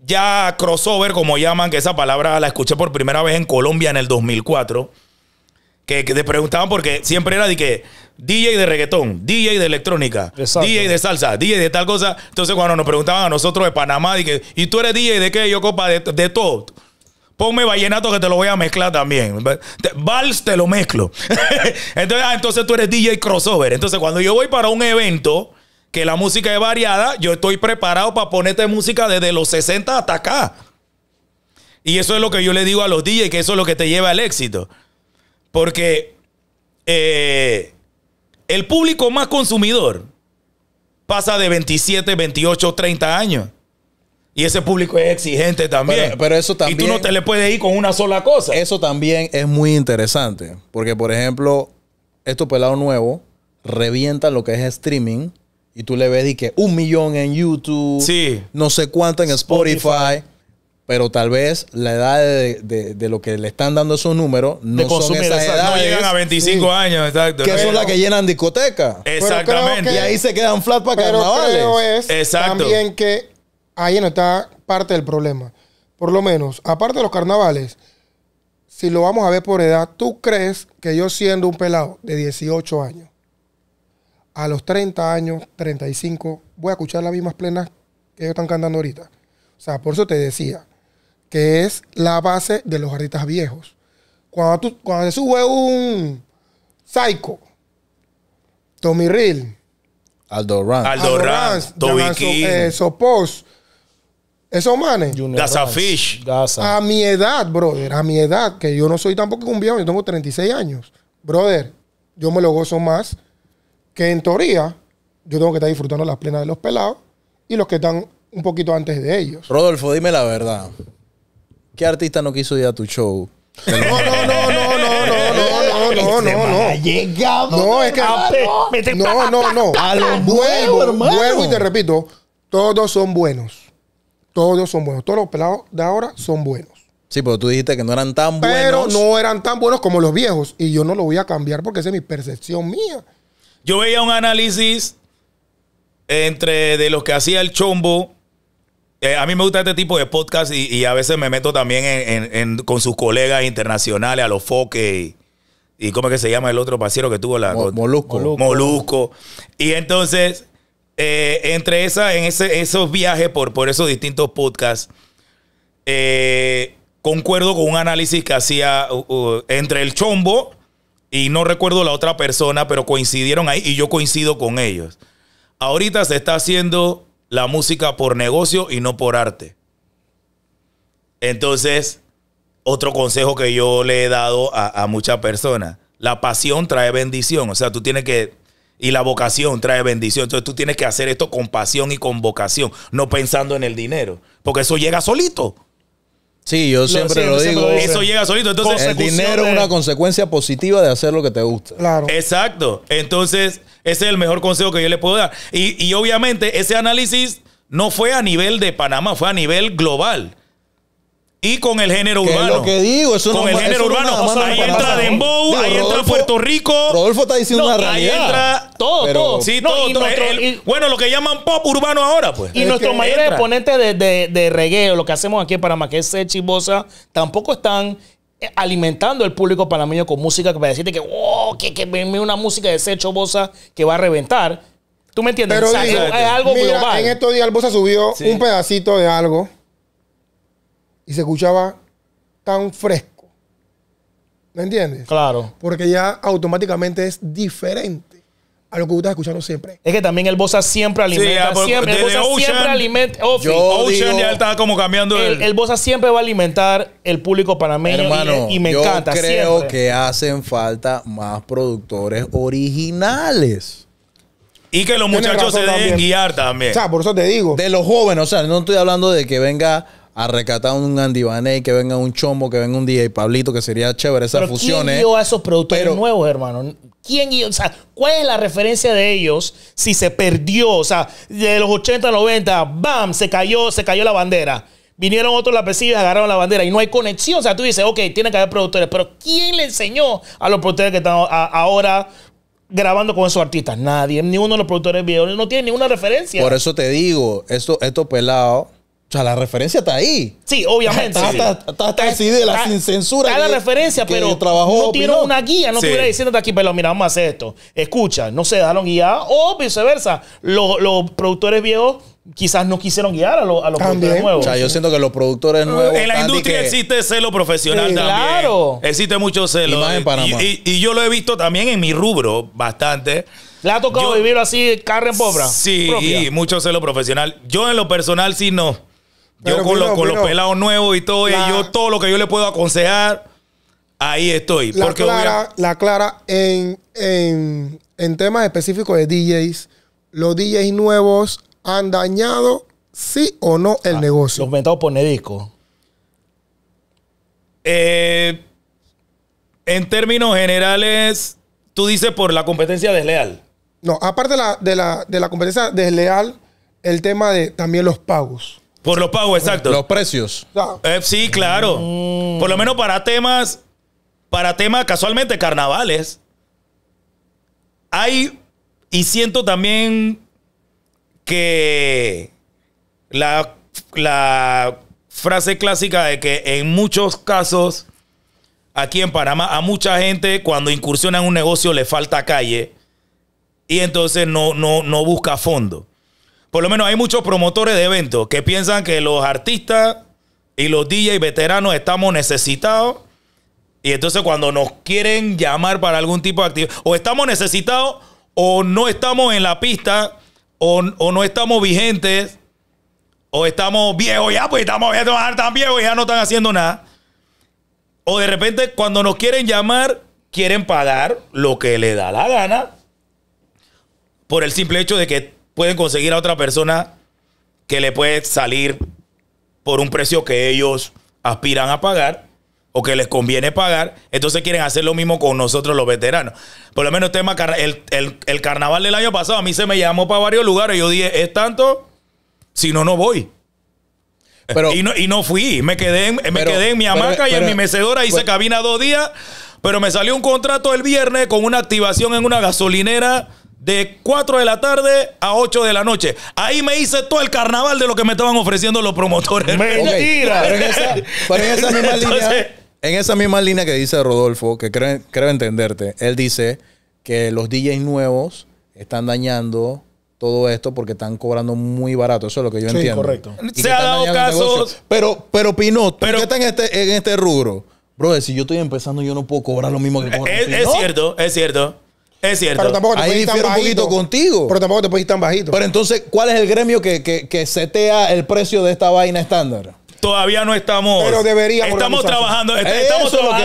ya crossover, como llaman, que esa palabra la escuché por primera vez en Colombia en el 2004, que, te preguntaban porque siempre era de que DJ de reggaetón, DJ de electrónica, DJ de salsa, DJ de tal cosa. Entonces cuando nos preguntaban a nosotros de Panamá, que, ¿y tú eres DJ de qué? Yo copa de, de todo. Ponme vallenato que te lo voy a mezclar también. Vals te lo mezclo. [LAUGHS] entonces, ah, entonces tú eres DJ crossover. Entonces cuando yo voy para un evento que la música es variada, yo estoy preparado para ponerte música desde los 60 hasta acá. Y eso es lo que yo le digo a los DJs, que eso es lo que te lleva al éxito. Porque eh, el público más consumidor pasa de 27, 28, 30 años. Y ese público es exigente también. Pero, eso también. Y tú no te le puedes ir con una sola cosa. Eso también es muy interesante. Porque, por ejemplo, esto pelado nuevo revienta lo que es streaming. Y tú le ves y que un millón en YouTube. Sí. No sé cuánto en Spotify. Pero tal vez la edad de, lo que le están dando esos números no son esas edades. No llegan a 25 años, exacto. Que son las que llenan discotecas. Exactamente. y ahí se quedan flat para pero es exacto. También que ahí no está parte del problema. Por lo menos, aparte de los carnavales, si lo vamos a ver por edad, ¿tú crees que yo siendo un pelado de 18 años, a los 30 años, 35, voy a escuchar las mismas plenas que ellos están cantando ahorita? O sea, por eso te decía que es la base de los artistas viejos. Cuando tú, cuando sube un Psycho, Tommy Real, Aldo Ranz, Aldo, eh, Sopos, esos manes. A mi edad, brother, a mi edad, que yo no soy tampoco un viejo, yo tengo 36 años. Brother, yo me lo gozo más que en teoría yo tengo que estar disfrutando las plenas de los pelados y los que están un poquito antes de ellos. Rodolfo, dime la verdad. ¿Qué artista no quiso ir a tu show? No, no, no, no, no, no, no, no, no, no. No, es que. No, no, no. A los vuelvo, vuelvo y te repito, todos son buenos. Todos son buenos. Todos los pelados de ahora son buenos. Sí, pero tú dijiste que no eran tan buenos. Pero no eran tan buenos como los viejos. Y yo no lo voy a cambiar porque esa es mi percepción mía. Yo veía un análisis entre de los que hacía el chombo. Eh, a mí me gusta este tipo de podcast y, a veces me meto también con sus colegas internacionales, a los foques. Y, cómo es que se llama el otro pasero que tuvo la... molusco. molusco. Molusco. Y entonces eh, entre esa, en esos viajes por, por esos distintos podcasts, eh, concuerdo con un análisis que hacía entre el chombo y no recuerdo la otra persona, pero coincidieron ahí y yo coincido con ellos. Ahorita se está haciendo la música por negocio y no por arte. Entonces, otro consejo que yo le he dado a, a muchas personas, la pasión trae bendición, o sea, tú tienes que y la vocación trae bendición. Entonces tú tienes que hacer esto con pasión y con vocación, no pensando en el dinero, porque eso llega solito. Sí, yo siempre lo, digo. Eso llega solito. Entonces, el dinero es una consecuencia positiva de hacer lo que te gusta. Claro. Exacto. Entonces, ese es el mejor consejo que yo le puedo dar. Y, y obviamente, ese análisis no fue a nivel de Panamá, fue a nivel global y con el género urbano. lo que digo, con el género urbano. ahí entra Dembow, ahí entra Puerto Rico. Rodolfo está diciendo una realidad. Ahí entra todo, todo. Sí, todo. bueno, lo que llaman pop urbano ahora, pues. Y nuestros mayores exponentes de, de, de, lo que hacemos aquí en Panamá, que es Sechi Bosa, tampoco están eh, alimentando el público panameño con música que para decirte que, oh, que, que una música de Secho Bosa que va a reventar. ¿Tú me entiendes? Pero, algo mira, global. En estos días el Bosa subió un pedacito de algo y se escuchaba tan fresco. ¿Me entiendes? Claro. Porque ya automáticamente es diferente a lo que tú estás escuchando siempre. Es que también el Bosa siempre alimenta. siempre, el siempre alimenta. Oh, yo Ocean ya está como cambiando el, el, Bosa siempre va a alimentar el público panameño hermano, y, me yo encanta. Creo que hacen falta más productores originales. Y que los muchachos se dejen guiar también. O sea, por eso te digo. De los jóvenes, o sea, no estoy hablando de que venga a recatar un Andy que venga un Chombo, que venga un DJ Pablito, que sería chévere esas ¿Pero fusiones. ¿Quién ¿eh? guió a esos productores nuevos, hermano? ¿Quién O sea, ¿cuál es la referencia de ellos si se perdió? O sea, de los 80 a 90, ¡bam! Se cayó, se cayó la bandera. Vinieron otros lapecillos y agarraron la bandera y no hay conexión. O sea, tú dices, ok, tiene que haber productores, pero ¿quién le enseñó a los productores que están ahora grabando con esos artistas? Nadie, ni uno de los productores de no tiene ninguna referencia. Por eso te digo, esto, estos pelados sea, la referencia está ahí. Sí, obviamente. Está, así de la sin censura. Está la referencia, pero no tiene una guía. No sí. diciendo diciéndote aquí, pero mira, vamos a hacer esto. Escucha, no se dejaron guía o viceversa. Los, productores viejos quizás no quisieron guiar a, los productores nuevos. O sea, yo siento que los productores nuevos. En la industria existe celo profesional también. Claro. Existe mucho celo. Y, Y, yo lo he visto también en mi rubro bastante. ¿Le ha tocado vivir así, carne pobre? Sí, mucho celo profesional. Yo en lo personal sí no. Yo con, con los pelados nuevos y todo, y yo todo lo que yo le puedo aconsejar, ahí estoy. La porque clara, la clara en, temas específicos de DJs, los DJs nuevos han dañado, sí o no, el ah, negocio. Los metados por disco. Eh, en términos generales, tú dices por la competencia desleal. No, aparte la, de la, de la competencia desleal, el tema de también los pagos. Por los pagos, exacto. Los precios. Eh, sí, claro. Mm. Por lo menos para temas, para temas casualmente carnavales. Hay, y siento también que la, la frase clásica de que en muchos casos, aquí en Panamá, a mucha gente cuando incursiona en un negocio le falta calle y entonces no, no, no busca fondo por lo menos hay muchos promotores de eventos que piensan que los artistas y los DJs veteranos estamos necesitados. Y entonces cuando nos quieren llamar para algún tipo de actividad, o estamos necesitados, o no estamos en la pista, o, no estamos vigentes, o estamos viejos ya, pues estamos ya tan viejos ya no están haciendo nada. O de repente cuando nos quieren llamar, quieren pagar lo que le da la gana por el simple hecho de que pueden conseguir a otra persona que le puede salir por un precio que ellos aspiran a pagar o que les conviene pagar, entonces quieren hacer lo mismo con nosotros los veteranos. Por lo menos el tema, el, carnaval del año pasado, a mí se me llamó para varios lugares, yo dije, es tanto, si no, no voy. Pero, y, no, fui, me quedé en, me quedé en mi hamaca y en mi mecedora, se pues cabina dos días, pero me salió un contrato el viernes con una activación en una gasolinera de 4 de la tarde a 8 de la noche. Ahí me hice todo el carnaval de lo que me estaban ofreciendo los promotores. ¡Mentira! en esa, misma línea, que dice Rodolfo, que creo, entenderte, él dice que los DJs nuevos están dañando todo esto porque están cobrando muy barato. Eso es lo que yo sí, entiendo. correcto. Se ha dado casos. Pero, pero Pinot, pero, ¿por qué está en este, en este rubro? Bro, si yo estoy empezando, yo no puedo cobrar lo mismo que eh, es cierto, es cierto. Es cierto. Pero tampoco te Ahí puedes ir tan bajito. contigo. Pero tampoco te puedes ir tan bajito. Pero entonces, ¿cuál es el gremio que, setea el precio de esta vaina estándar? Todavía no estamos. Pero deberíamos Estamos trabajando, estamos en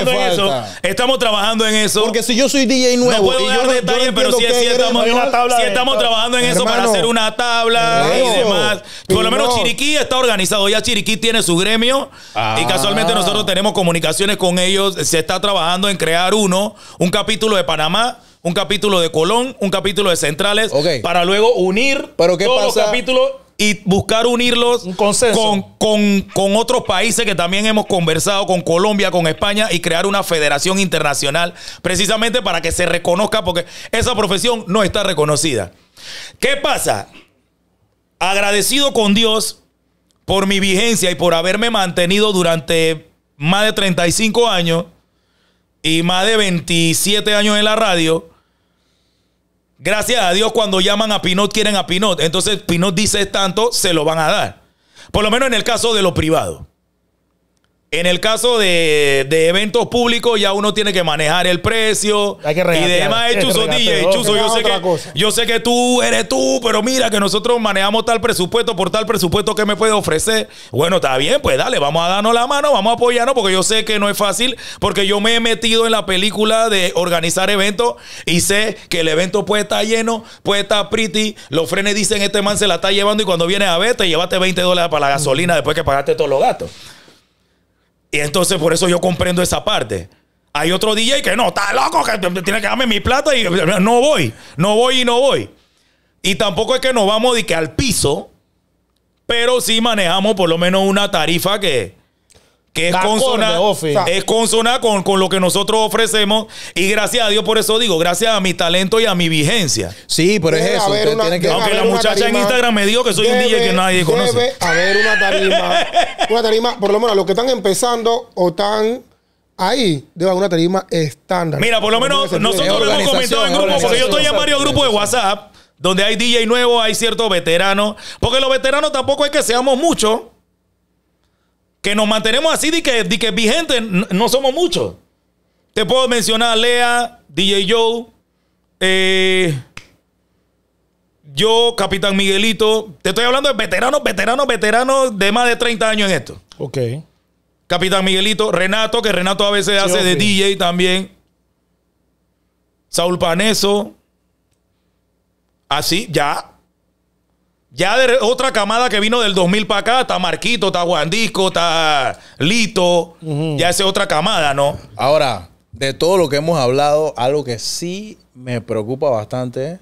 eso. Estamos trabajando en eso. Porque si yo soy DJ nuevo. no puedo dar detalles, pero si estamos, trabajando en eso para hacer una tabla y demás. Por lo menos Chiriquí está organizado. Ya Chiriquí tiene su gremio y casualmente ah. nosotros tenemos comunicaciones con ellos. Se está trabajando en crear uno, un capítulo de Panamá un capítulo de Colón, un capítulo de Centrales, para luego unir todos los capítulos y buscar unirlos con, con, otros países que también hemos conversado, con Colombia, con España, y crear una federación internacional, precisamente para que se reconozca, porque esa profesión no está reconocida. ¿Qué pasa? Agradecido con Dios por mi vigencia y por haberme mantenido durante más de 35 años y más de 27 años en la radio. Gracias a Dios, cuando llaman a Pinot, quieren a Pinot. Entonces, Pinot dice tanto, se lo van a dar. Por lo menos en el caso de lo privado. En el caso de, eventos públicos, ya uno tiene que manejar el precio Hay que y demás. Es DJ, yo sé, que, yo sé que tú eres tú, pero mira que nosotros manejamos tal presupuesto por tal presupuesto que me puede ofrecer. Bueno, está bien, pues dale, vamos a darnos la mano, vamos a apoyarnos, porque yo sé que no es fácil, porque yo me he metido en la película de organizar eventos y sé que el evento puede estar lleno, puede estar pretty, los frenes dicen este man se la está llevando y cuando viene a ver, te llevaste 20 dólares para la gasolina después que pagaste todos los gastos. Y entonces por eso yo comprendo esa parte. Hay otro DJ que no, está loco, que tiene que darme mi plata y no voy, no voy y no voy. Y tampoco es que nos vamos de que al piso, pero sí manejamos por lo menos una tarifa que, que es consonar es con, con, lo que nosotros ofrecemos y gracias a Dios por eso digo, gracias a mi talento y a mi vigencia. Sí, pero es eso. Aunque la muchacha en Instagram me dijo que soy un DJ que nadie conoce. Debe haber una tarima, [LAUGHS] una tarima, por lo menos los que están empezando o están ahí debe haber una tarima estándar. Mira, por lo menos nosotros lo hemos comentado en grupo, porque yo estoy en varios grupos de WhatsApp donde hay DJ nuevos, hay ciertos veteranos, porque los veteranos tampoco es que seamos muchos nos mantenemos así de que, de que vigentes, no somos muchos. Te puedo mencionar Lea, DJ Joe, eh, yo, Capitán Miguelito. Te estoy hablando de veteranos, veteranos, veteranos de más de 30 años en esto. Ok. Capitán Miguelito, Renato, que Renato a veces hace de DJ también. Saúl Paneso. Así, ya. Ya de otra camada que vino del 2000 para acá, está Marquito, está Guandisco, está Lito. Ya es otra camada, ¿no? Ahora, de todo lo que hemos hablado, algo que sí me preocupa bastante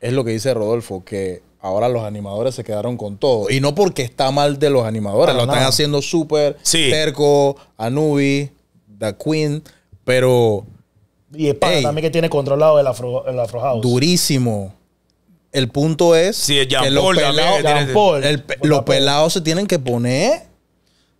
es lo que dice Rodolfo, que ahora los animadores se quedaron con todo. Y no porque está mal de los animadores, lo están haciendo súper. Perco, Anubi, The Queen, pero. Y España también que tiene controlado el Afro, el afro Durísimo. El punto es que los pelados, se tienen que poner,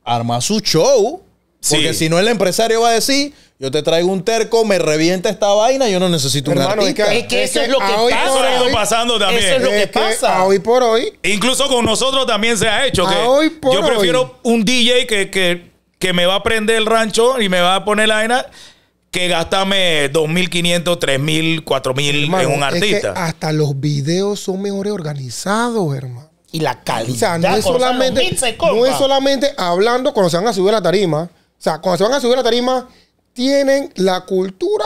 armar su show. Porque si no, el empresario va a decir, yo te traigo un terco, me revienta esta vaina, yo no necesito un Es que, eso es, lo que pasa. Eso ido pasando también. Eso es lo que, pasa. hoy por hoy. Incluso con nosotros también se ha hecho. Que hoy yo prefiero un DJ que, que, me va a prender el rancho y me va a poner la vaina que gastame 2.500, 3.000, 4.000 en un artista. hasta los videos son mejores organizados, hermano. Y la calidad. O sea, no es, solamente, es solamente hablando cuando se van a subir a la tarima. O sea, cuando se van a subir a la tarima, tienen la cultura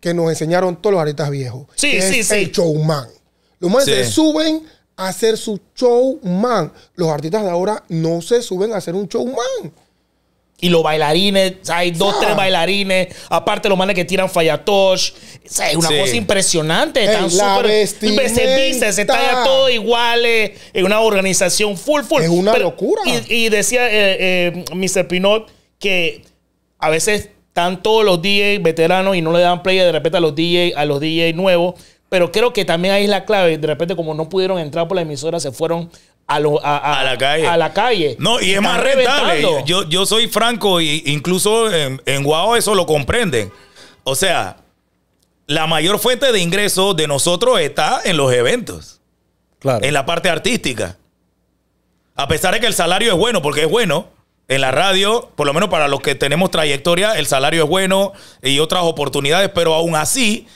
que nos enseñaron todos los artistas viejos. Sí, sí, es sí. El showman. Los más se suben a hacer su showman. Los artistas de ahora no se suben a hacer un showman. Y los bailarines, hay dos, tres ah. bailarines. Aparte, los manes que tiran fallatosh. Es una cosa impresionante. Están súper súper. Se está se talla todo iguales. Eh, en una organización full, full. Es una locura. Y, decía eh, eh, Mr. Pinot que a veces están todos los DJs veteranos y no le dan play de repente a los DJs, a los DJs nuevos. Pero creo que también ahí es la clave. De repente, como no pudieron entrar por la emisora, se fueron a, la calle. a, la calle. No, y, es más rentable. Yo, yo, soy franco, y incluso en, Guau eso lo comprenden. O sea, la mayor fuente de ingreso de nosotros está en los eventos. Claro. En la parte artística. A pesar de que el salario es bueno, porque es bueno. En la radio, por lo menos para los que tenemos trayectoria, el salario es bueno y otras oportunidades, pero aún así,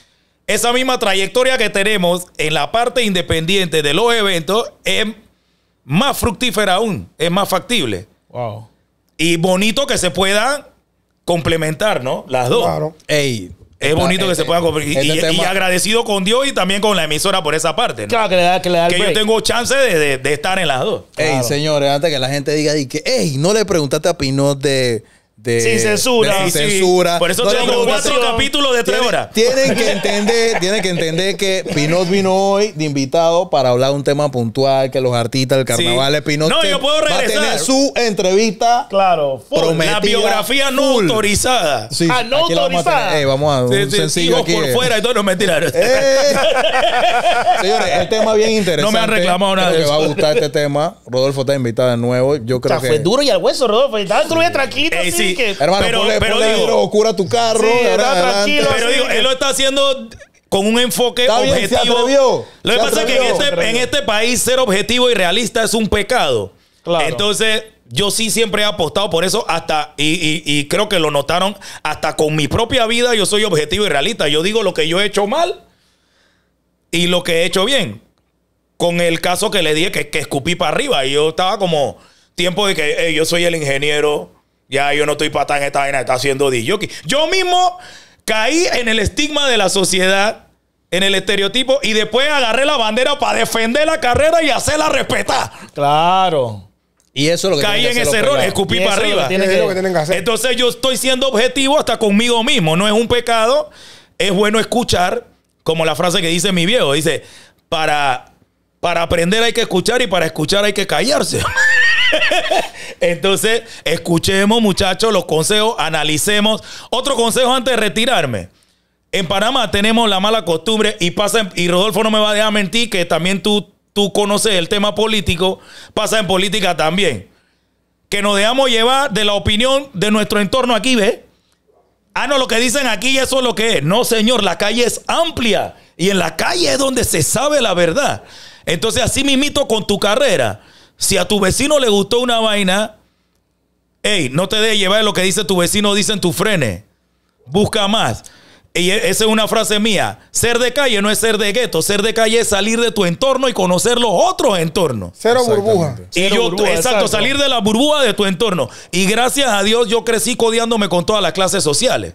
esa misma trayectoria que tenemos en la parte independiente de los eventos es más fructífera aún, es más factible. Wow. Y bonito que se pueda complementar, ¿no? Las dos. Ey, es bonito que este- se pueda complementar. y, este agradecido con Dios y también con la emisora por esa parte. Claro, que le da, que, le da que yo tengo chance de, estar en las dos. Ey, señores, antes que la gente diga, que, ey, no le preguntaste a Pino de sin censura. sin censura. Por eso tengo tenemos cuatro capítulos de tres horas. Tienen que entender, [LAUGHS] tienen que entender que Pinot vino hoy de invitado para hablar de un tema puntual, que los artistas del carnaval de Pinot no, yo puedo regresar. va a tener su entrevista. Claro, prometida. La biografía no autorizada. ah, no autorizada. Vamos a, dudar. vamos a un sencillo aquí. por fuera y todo, no me tiraron. [LAUGHS] Eh. Señores, el tema bien interesante. No me han reclamado nada. Me va a gustar este tema. Rodolfo está invitado de nuevo. Yo creo que... fue duro y al hueso, Rodolfo. Estaba tranquilo. sí, Hermano, pero, ponle, pero tu carro. Pero digo, él lo está haciendo con un enfoque objetivo. lo que pasa es que este, en este, país ser objetivo y realista es un pecado. Entonces, yo sí siempre he apostado por eso, hasta, y, creo que lo notaron, hasta con mi propia vida yo soy objetivo y realista. Yo digo lo que yo he hecho mal y lo que he hecho bien. Con el caso que le dije que, escupí para arriba, y yo estaba como tiempo de que yo soy el ingeniero ya yo no estoy para en esta vaina, está haciendo DJ. Yo mismo caí en el estigma de la sociedad, en el estereotipo, y después agarré la bandera para defender la carrera y hacerla respetar. Claro. Y eso lo que Caí en ese error, escupí para arriba. Entonces yo estoy siendo objetivo hasta conmigo mismo. No es un pecado. Es bueno escuchar, como la frase que dice mi viejo. Dice, para, para aprender hay que escuchar y para escuchar hay que callarse. [LAUGHS] Entonces, escuchemos, muchachos, los consejos, analicemos. Otro consejo antes de retirarme. En Panamá tenemos la mala costumbre y pasa, y Rodolfo no me va a dejar mentir que también tú, tú conoces el tema político, pasa en política también. Que nos dejamos llevar de la opinión de nuestro entorno aquí, ¿ves? Ah, no, lo que dicen aquí, eso es lo que es. No, señor, la calle es amplia y en la calle es donde se sabe la verdad. Entonces, así mismito con tu carrera. Si a tu vecino le gustó una vaina, hey, no te dejes llevar lo que dice tu vecino, dicen tu frene Busca más. Y e, esa es una frase mía. Ser de calle no es ser de gueto. Ser de calle es salir de tu entorno y conocer los otros entornos. Cero burbuja. Y yo, burbuja, exacto, salir de la burbuja de tu entorno. Y gracias a Dios yo crecí codiándome con todas las clases sociales.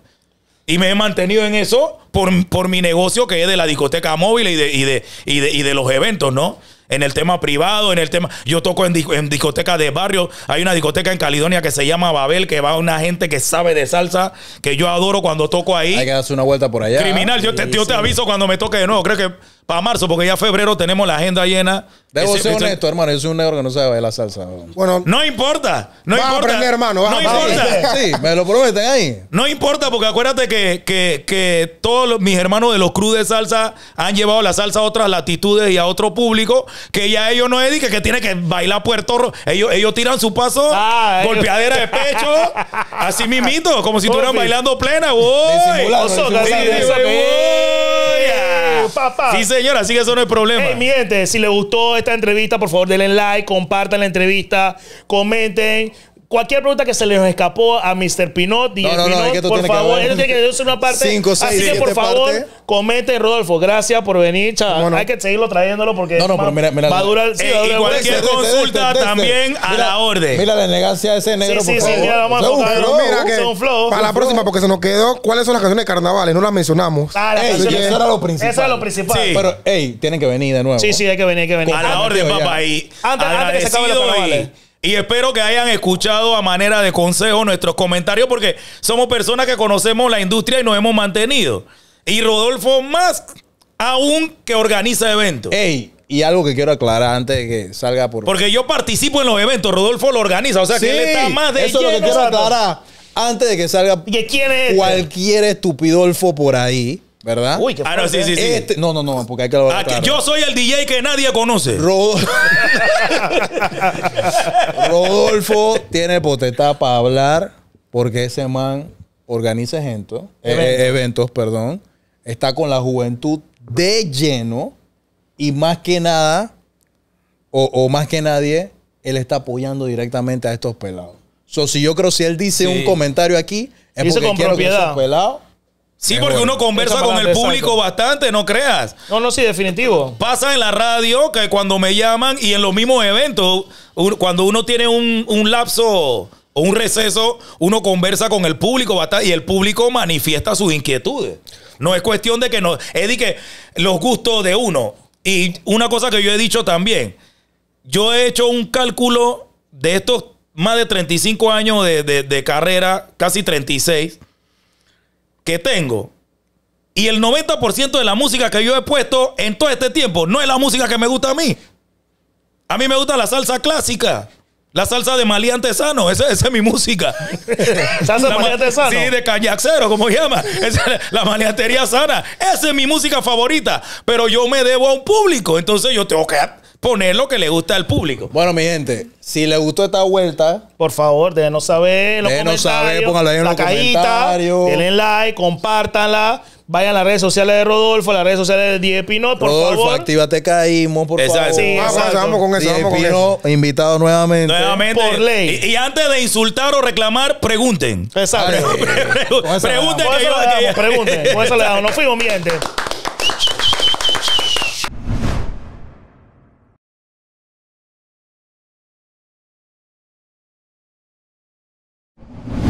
Y me he mantenido en eso por, mi negocio que es de la discoteca móvil y de, de, y de, y de los eventos, ¿no? en el tema privado, en el tema. Yo toco en, discoteca de barrio. Hay una discoteca en Caledonia que se llama Babel, que va una gente que sabe de salsa, que yo adoro cuando toco ahí. Hay que darse una vuelta por allá. Criminal, yo te, te aviso cuando me toque de nuevo. Creo que para marzo, porque ya febrero tenemos la agenda llena. Debo ser honesto, hermano. Yo soy un negro que no sabe bailar salsa. Bueno, no importa. No importa. A aprender, hermano. no importa. Sí, me lo prometen ahí. No importa, porque acuérdate que, todos mis hermanos de los cruz de salsa han llevado la salsa a otras latitudes y a otro público que ya ellos no dedican, que tiene que bailar Puerto Rico. Ellos, ellos tiran su paso, ah, golpeadera de pecho, así mismito, como si estuvieran bailando plena. Disimulado papá. Sí, señora, así que eso no es problema. Hey, si les gustó esta entrevista, por favor, denle like, compartan la entrevista, comenten, cualquier pregunta que se les escapó a Mr. Pinot, y no, Pinot, por favor, él tiene que darse una parte. así que por favor, comete, Rodolfo. Gracias por venir, Hay que seguirlo trayéndolo porque va a durar. Sí, eh, y cualquier consulta también a la orden. Mira la elegancia de ese negro. Sí, sí, sí, mira, vamos a para la próxima, porque se nos quedó, ¿cuáles son las canciones de carnavales? No las mencionamos. Ah, eso era lo principal. Eso era lo principal. Pero, hey, tienen que venir de nuevo. Sí, sí, hay que venir, hay que venir. A la orden, papá. Y el carnaval. Y espero que hayan escuchado a manera de consejo nuestros comentarios porque somos personas que conocemos la industria y nos hemos mantenido. Y Rodolfo más aún que organiza eventos. Ey, y algo que quiero aclarar antes de que salga por... Porque yo participo en los eventos, Rodolfo lo organiza, o sea que él está más de... Eso es lo que quiero aclarar antes de que salga ¿Y este? cualquier estupidolfo por ahí. ¿Verdad? Uy, ah, ¿eh? este, no, no, no, porque hay que ah, Yo soy el DJ que nadie conoce. [LAUGHS] Rodolfo tiene potestad para hablar porque ese man organiza eventos, eh, eh, eventos. perdón. Está con la juventud de lleno y más que nada, o, más que nadie, él está apoyando directamente a estos pelados. So, si yo creo si él dice un comentario aquí, es porque quiero que pelados Sí, porque uno conversa con el público bastante, no creas. No, no, sí, definitivo. Pasa en la radio que cuando me llaman y en los mismos eventos, cuando uno tiene un, lapso o un receso, uno conversa con el público bastante y el público manifiesta sus inquietudes. No es cuestión de que no. Es que los gustos de uno. Y una cosa que yo he dicho también. Yo he hecho un cálculo de estos más de 35 años de, de, de carrera, casi 36 tengo y el 90% de la música que yo he puesto en todo este tiempo no es la música que me gusta a mí. A mí me gusta la salsa clásica. La salsa de maleante sano, esa, es mi música. [LAUGHS] ¿Salsa de maleante sano? Sí, de cañaxero, como llama. la maleantería sana. Esa es mi música favorita. Pero yo me debo a un público, entonces yo tengo que poner lo que le gusta al público. Bueno, mi gente, si les gustó esta vuelta. Por favor, déjenos saber. Los déjenos saber, pónganlo ahí en la cajita, Denle like, compártanla. Vayan a las redes sociales de Rodolfo, a las redes sociales de Die Pino, por Rodolfo, favor. actívate caímos, por favor. exacto. vamos, con eso, vamos con eso. invitado nuevamente. Nuevamente. Por ley. Y, antes de insultar o reclamar, pregunten. Exacto. [LAUGHS] pregunten. eso le pregunten. Con eso le damos. Nos fuimos, gente